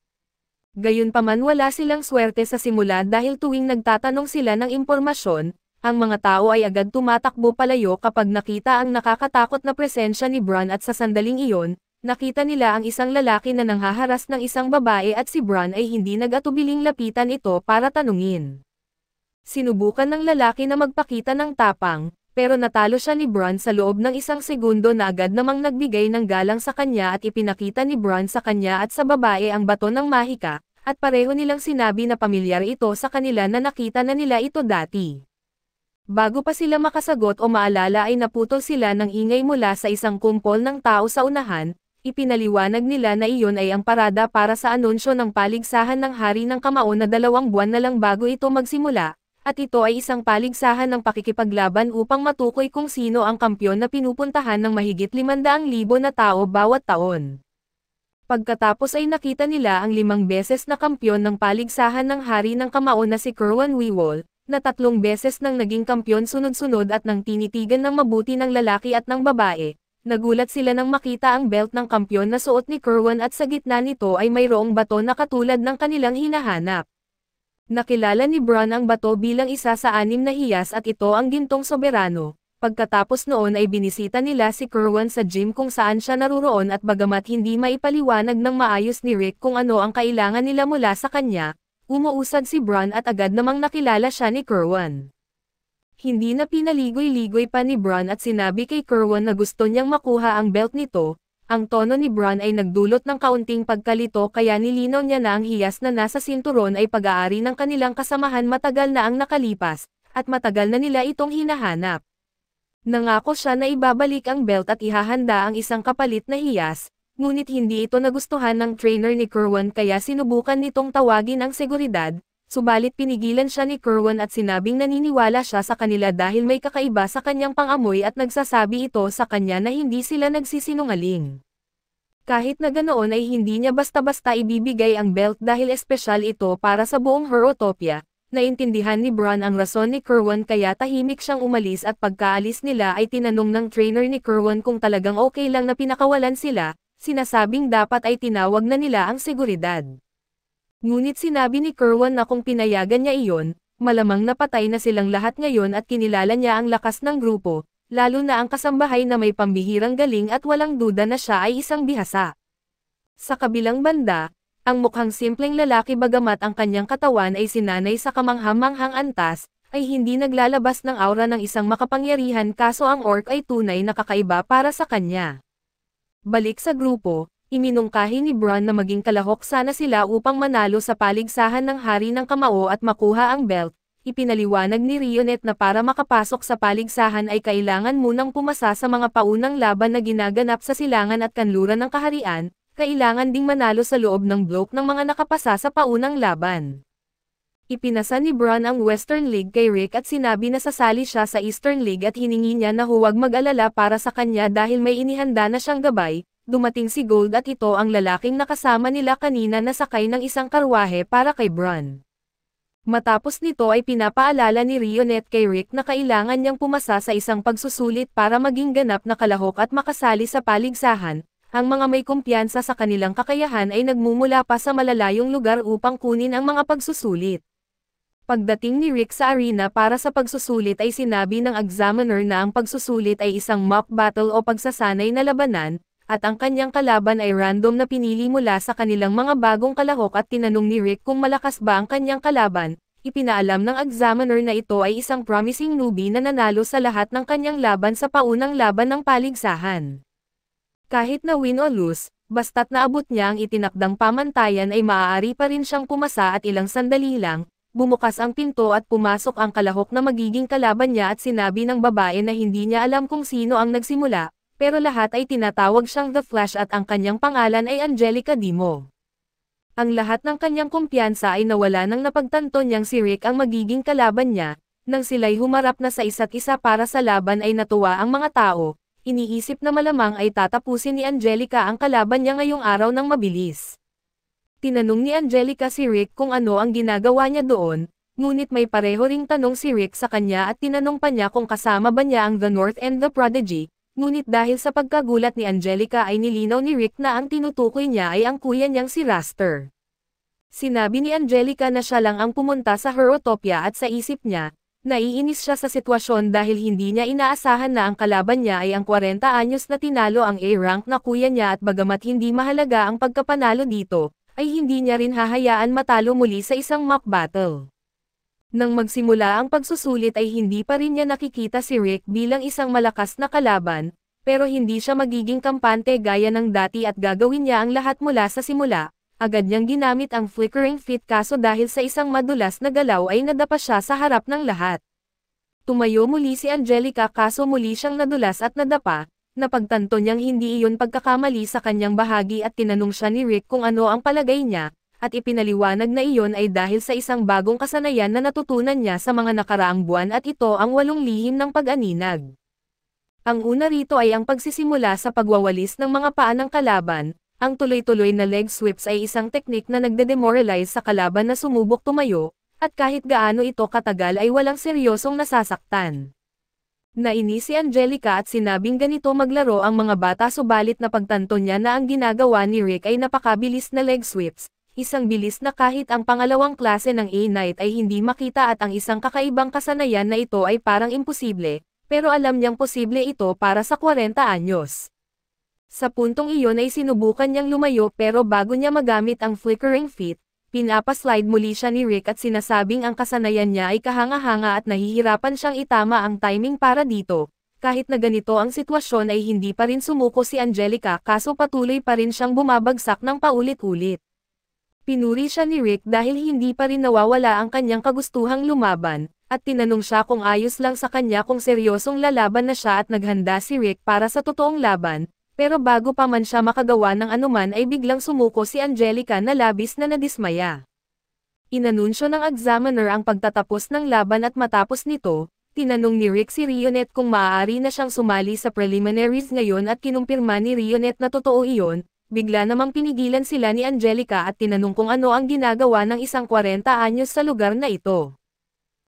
Gayunpaman wala silang swerte sa simula dahil tuwing nagtatanong sila ng impormasyon, ang mga tao ay agad tumatakbo palayo kapag nakita ang nakakatakot na presensya ni Bran at sa sandaling iyon, nakita nila ang isang lalaki na nanghaharas ng isang babae at si Bran ay hindi nagatubiling lapitan ito para tanungin. Sinubukan ng lalaki na magpakita ng tapang, pero natalo siya ni Bran sa loob ng isang segundo na agad namang nagbigay ng galang sa kanya at ipinakita ni Bran sa kanya at sa babae ang bato ng mahika, at pareho nilang sinabi na pamilyar ito sa kanila na nakita na nila ito dati. Bago pa sila makasagot o maalala ay naputol sila ng ingay mula sa isang kumpol ng tao sa unahan, Ipinaliwanag nila na iyon ay ang parada para sa anunsyo ng paligsahan ng hari ng kamao na dalawang buwan na lang bago ito magsimula, at ito ay isang paligsahan ng pakikipaglaban upang matukoy kung sino ang kampyon na pinupuntahan ng mahigit 500,000 na tao bawat taon. Pagkatapos ay nakita nila ang limang beses na kampyon ng paligsahan ng hari ng kamao na si Kerwan Wewol, na tatlong beses nang naging kampyon sunod-sunod at nang tinitigan ng mabuti ng lalaki at ng babae, Nagulat sila nang makita ang belt ng kampyon na suot ni Kerwan at sa gitna nito ay mayroong bato na katulad ng kanilang hinahanap. Nakilala ni Bron ang bato bilang isa sa anim na hiyas at ito ang gintong soberano. Pagkatapos noon ay binisita nila si Kerwan sa gym kung saan siya naruroon at bagamat hindi maipaliwanag ng maayos ni Rick kung ano ang kailangan nila mula sa kanya, umuusad si Bron at agad namang nakilala siya ni Kerwan. Hindi na pinaligoy-ligoy pa ni Bron at sinabi kay Kerwin na gusto niyang makuha ang belt nito, ang tono ni Bron ay nagdulot ng kaunting pagkalito kaya nilinaw niya na ang hiyas na nasa sinturon ay pag-aari ng kanilang kasamahan matagal na ang nakalipas, at matagal na nila itong hinahanap. Nangako siya na ibabalik ang belt at ihahanda ang isang kapalit na hiyas, ngunit hindi ito nagustuhan ng trainer ni Kerwin kaya sinubukan nitong tawagin ang seguridad, Subalit pinigilan siya ni Kerwin at sinabing naniniwala siya sa kanila dahil may kakaiba sa kanyang pangamoy at nagsasabi ito sa kanya na hindi sila nagsisinungaling. Kahit na ganoon ay hindi niya basta-basta ibibigay ang belt dahil espesyal ito para sa buong Herotopia, naintindihan ni Bron ang rason ni Kerwan kaya tahimik siyang umalis at pagkaalis nila ay tinanong ng trainer ni Kerwan kung talagang okay lang na pinakawalan sila, sinasabing dapat ay tinawag na nila ang seguridad. Ngunit sinabi ni Kerwan na kung pinayagan niya iyon, malamang napatay na silang lahat ngayon at kinilala niya ang lakas ng grupo, lalo na ang kasambahay na may pambihirang galing at walang duda na siya ay isang bihasa. Sa kabilang banda, ang mukhang simpleng lalaki bagamat ang kanyang katawan ay sinanay sa kamanghamanghang antas, ay hindi naglalabas ng aura ng isang makapangyarihan kaso ang orc ay tunay na kakaiba para sa kanya. Balik sa grupo, Iminungkahi ni Bran na maging kalahok sana sila upang manalo sa paligsahan ng hari ng kamao at makuha ang belt. Ipinaliwanag ni Rionet na para makapasok sa paligsahan ay kailangan munang pumasa sa mga paunang laban na ginaganap sa silangan at kanluran ng kaharian, kailangan ding manalo sa loob ng bloke ng mga nakapasa sa paunang laban. Ipinasa ni Bran ang Western League kay Rick at sinabi na sasali siya sa Eastern League at hiningi niya na huwag mag-alala para sa kanya dahil may inihanda na siyang gabay, dumating si Gold at ito ang lalaking nakasama nila kanina na sakay ng isang karwahe para kay Bron. Matapos nito ay pinapaalala ni Rionet kay Rick na kailangan niyang pumasa sa isang pagsusulit para maging ganap na kalahok at makasali sa paligsahan, ang mga may kumpiyansa sa kanilang kakayahan ay nagmumula pa sa malalayong lugar upang kunin ang mga pagsusulit. Pagdating ni Rick sa arena para sa pagsusulit ay sinabi ng examiner na ang pagsusulit ay isang mock battle o pagsasanay na labanan, at ang kanyang kalaban ay random na pinili mula sa kanilang mga bagong kalahok at tinanong ni Rick kung malakas ba ang kanyang kalaban, ipinaalam ng examiner na ito ay isang promising newbie na nanalo sa lahat ng kanyang laban sa paunang laban ng paligsahan. Kahit na win or lose, basta't naabot niya ang itinakdang pamantayan ay maaari pa rin siyang pumasa at ilang sandali lang, bumukas ang pinto at pumasok ang kalahok na magiging kalaban niya at sinabi ng babae na hindi niya alam kung sino ang nagsimula, pero lahat ay tinatawag siyang The Flash at ang kanyang pangalan ay Angelica Dimo. Ang lahat ng kanyang kumpiyansa ay nawala nang napagtanto niyang si Rick ang magiging kalaban niya, nang sila'y humarap na sa isa't isa para sa laban ay natuwa ang mga tao, iniisip na malamang ay tatapusin ni Angelica ang kalaban niya ngayong araw ng mabilis. Tinanong ni Angelica si Rick kung ano ang ginagawa niya doon, ngunit may pareho ring tanong si Rick sa kanya at tinanong pa niya kung kasama ba niya ang The North and The Prodigy, Ngunit dahil sa pagkagulat ni Angelica ay nilinaw ni Rick na ang tinutukoy niya ay ang kuya niyang si Raster. Sinabi ni Angelica na siya lang ang pumunta sa her utopia at sa isip niya, naiinis siya sa sitwasyon dahil hindi niya inaasahan na ang kalaban niya ay ang 40 anyos na tinalo ang A-rank na kuya niya at bagamat hindi mahalaga ang pagkapanalo dito, ay hindi niya rin hahayaan matalo muli sa isang mock battle. Nang magsimula ang pagsusulit ay hindi pa rin niya nakikita si Rick bilang isang malakas na kalaban, pero hindi siya magiging kampante gaya ng dati at gagawin niya ang lahat mula sa simula, agad niyang ginamit ang flickering fit kaso dahil sa isang madulas na galaw ay nadapa siya sa harap ng lahat. Tumayo muli si Angelica kaso muli siyang nadulas at nadapa, napagtanto niyang hindi iyon pagkakamali sa kanyang bahagi at tinanong siya ni Rick kung ano ang palagay niya, at ipinaliwanag na iyon ay dahil sa isang bagong kasanayan na natutunan niya sa mga nakaraang buwan at ito ang walong lihim ng pag-aninag. Ang una rito ay ang pagsisimula sa pagwawalis ng mga paa ng kalaban, ang tuloy-tuloy na leg sweeps ay isang teknik na nagde-demoralize sa kalaban na sumubok tumayo, at kahit gaano ito katagal ay walang seryosong nasasaktan. Nainis si Angelica at sinabing ganito maglaro ang mga bata subalit na pagtanto niya na ang ginagawa ni Rick ay napakabilis na leg sweeps, isang bilis na kahit ang pangalawang klase ng A-Knight ay hindi makita at ang isang kakaibang kasanayan na ito ay parang imposible, pero alam niyang posible ito para sa 40 anyos. Sa puntong iyon ay sinubukan niyang lumayo pero bago niya magamit ang flickering feet, pinapaslide muli siya ni Rick at sinasabing ang kasanayan niya ay kahanga-hanga at nahihirapan siyang itama ang timing para dito. Kahit na ganito ang sitwasyon ay hindi pa rin sumuko si Angelica kaso patuloy pa rin siyang bumabagsak ng paulit-ulit. Pinuri siya ni Rick dahil hindi pa rin nawawala ang kanyang kagustuhang lumaban, at tinanong siya kung ayos lang sa kanya kung seryosong lalaban na siya at naghanda si Rick para sa totoong laban, pero bago pa man siya makagawa ng anuman ay biglang sumuko si Angelica na labis na nadismaya. Inanunsyo ng examiner ang pagtatapos ng laban at matapos nito, tinanong ni Rick si Rionet kung maaari na siyang sumali sa preliminaries ngayon at kinumpirma ni Rionet na totoo iyon, Bigla namang pinigilan sila ni Angelica at tinanong kung ano ang ginagawa ng isang 40 anyos sa lugar na ito.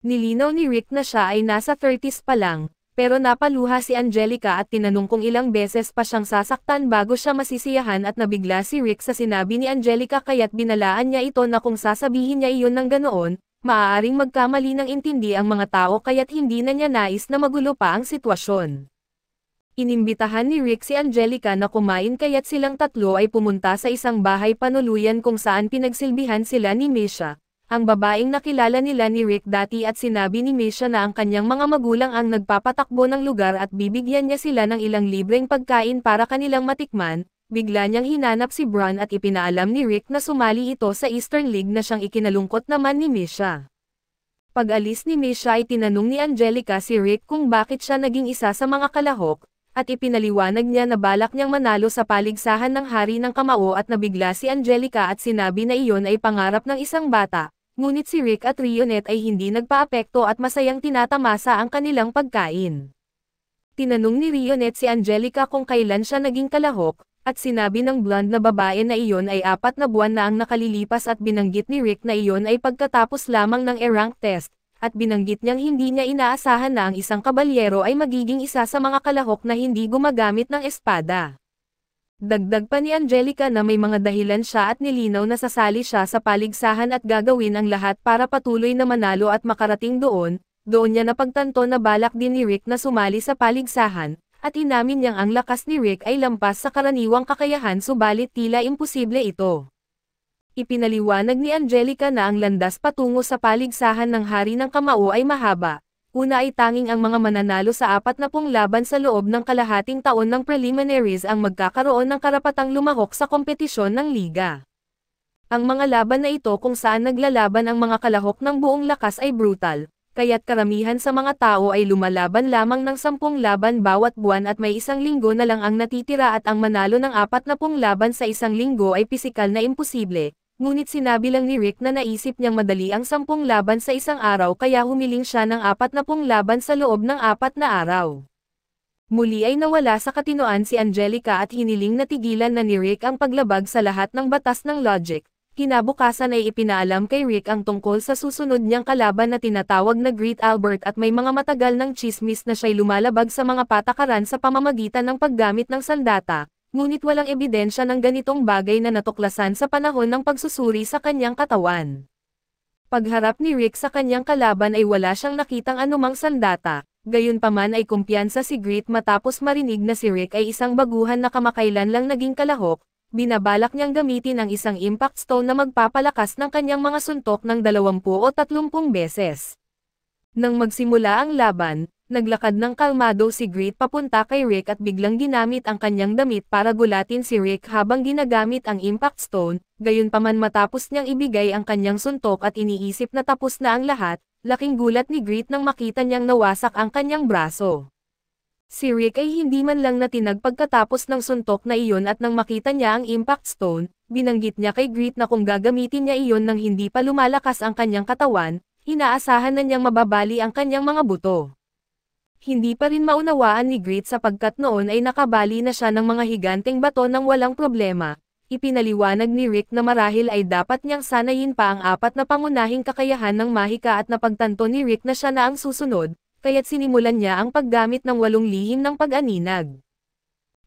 Nilinaw ni Rick na siya ay nasa 30s pa lang, pero napaluha si Angelica at tinanong kung ilang beses pa siyang sasaktan bago siya masisiyahan at nabigla si Rick sa sinabi ni Angelica kaya't binalaan niya ito na kung sasabihin niya iyon ng ganoon, maaaring magkamali ng intindi ang mga tao kaya't hindi na niya nais na magulo pa ang sitwasyon. Inimbitahan ni Rick si Angelica na kumain kaya't silang tatlo ay pumunta sa isang bahay panuluyan kung saan pinagsilbihan sila ni Misha, ang babaeng nakilala nila ni Rick dati at sinabi ni Misha na ang kanyang mga magulang ang nagpapatakbo ng lugar at bibigyan niya sila ng ilang libreng pagkain para kanilang matikman, bigla niyang hinanap si Bran at ipinaalam ni Rick na sumali ito sa Eastern League na siyang ikinalungkot naman ni Misha. Pag alis ni Misha ay tinanong ni Angelica si Rick kung bakit siya naging isa sa mga kalahok, at ipinaliwanag niya na balak niyang manalo sa paligsahan ng hari ng kamao at nabigla si Angelica at sinabi na iyon ay pangarap ng isang bata, ngunit si Rick at Rionet ay hindi nagpaapekto at masayang tinatamasa ang kanilang pagkain. Tinanong ni Rionet si Angelica kung kailan siya naging kalahok, at sinabi ng blonde na babae na iyon ay apat na buwan na ang nakalilipas at binanggit ni Rick na iyon ay pagkatapos lamang ng e-rank test, at binanggit niyang hindi niya inaasahan na ang isang kabalyero ay magiging isa sa mga kalahok na hindi gumagamit ng espada. Dagdag pa ni Angelica na may mga dahilan siya at nilinaw na sasali siya sa paligsahan at gagawin ang lahat para patuloy na manalo at makarating doon, doon niya napagtanto na balak din ni Rick na sumali sa paligsahan, at inamin niyang ang lakas ni Rick ay lampas sa karaniwang kakayahan subalit tila imposible ito. Ipinaliwanag ni Angelica na ang landas patungo sa paligsahan ng hari ng kamao ay mahaba. Una ay tanging ang mga mananalo sa apat na pong laban sa loob ng kalahating taon ng preliminaries ang magkakaroon ng karapatang lumahok sa kompetisyon ng liga. Ang mga laban na ito kung saan naglalaban ang mga kalahok ng buong lakas ay brutal, kaya't karamihan sa mga tao ay lumalaban lamang ng sampung laban bawat buwan at may isang linggo na lang ang natitira at ang manalo ng apat na pung laban sa isang linggo ay pisikal na imposible, ngunit sinabi lang ni Rick na naisip niyang madali ang sampung laban sa isang araw kaya humiling siya ng apat na pung laban sa loob ng apat na araw. Muli ay nawala sa katinoan si Angelica at hiniling na tigilan na ni Rick ang paglabag sa lahat ng batas ng logic. Kinabukasan ay ipinaalam kay Rick ang tungkol sa susunod niyang kalaban na tinatawag na Great Albert at may mga matagal ng chismis na siya'y lumalabag sa mga patakaran sa pamamagitan ng paggamit ng sandata, ngunit walang ebidensya ng ganitong bagay na natuklasan sa panahon ng pagsusuri sa kanyang katawan. Pagharap ni Rick sa kanyang kalaban ay wala siyang nakitang anumang sandata, gayunpaman ay kumpiyansa si Grit matapos marinig na si Rick ay isang baguhan na kamakailan lang naging kalahok, binabalak niyang gamitin ang isang impact stone na magpapalakas ng kanyang mga suntok ng 20 o 30 beses. Nang magsimula ang laban, Naglakad ng kalmado si Great papunta kay Rick at biglang ginamit ang kanyang damit para gulatin si Rick habang ginagamit ang impact stone, gayon paman matapos niyang ibigay ang kanyang suntok at iniisip na tapos na ang lahat, laking gulat ni Great nang makita niyang nawasak ang kanyang braso. Si Rick ay hindi man lang natinag pagkatapos ng suntok na iyon at nang makita niya ang impact stone, binanggit niya kay Great na kung gagamitin niya iyon nang hindi pa lumalakas ang kanyang katawan, inaasahan na niyang mababali ang kanyang mga buto hindi pa rin maunawaan ni Grit sapagkat noon ay nakabali na siya ng mga higanteng bato ng walang problema. Ipinaliwanag ni Rick na marahil ay dapat niyang sanayin pa ang apat na pangunahing kakayahan ng mahika at napagtanto ni Rick na siya na ang susunod, kaya't sinimulan niya ang paggamit ng walong lihim ng pag-aninag.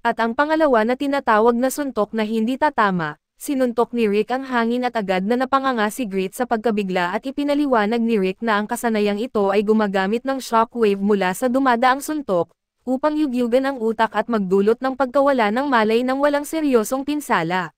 At ang pangalawa na tinatawag na suntok na hindi tatama, Sinuntok ni Rick ang hangin at agad na napanganga si Grit sa pagkabigla at ipinaliwanag ni Rick na ang kasanayang ito ay gumagamit ng shockwave mula sa dumadaang suntok, upang yugyugan ang utak at magdulot ng pagkawala ng malay ng walang seryosong pinsala.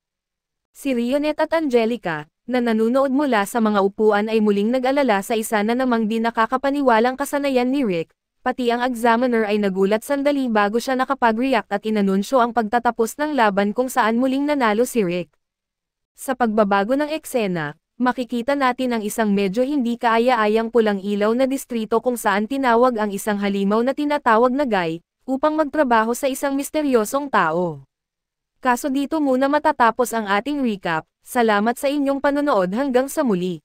Si Rionet at Angelica, na nanunood mula sa mga upuan ay muling nag-alala sa isa na namang di nakakapaniwalang kasanayan ni Rick, pati ang examiner ay nagulat sandali bago siya nakapag-react at inanunsyo ang pagtatapos ng laban kung saan muling nanalo si Rick. Sa pagbabago ng eksena, makikita natin ang isang medyo hindi kaaya-ayang pulang ilaw na distrito kung saan tinawag ang isang halimaw na tinatawag na guy, upang magtrabaho sa isang misteryosong tao. Kaso dito muna matatapos ang ating recap, salamat sa inyong panonood hanggang sa muli.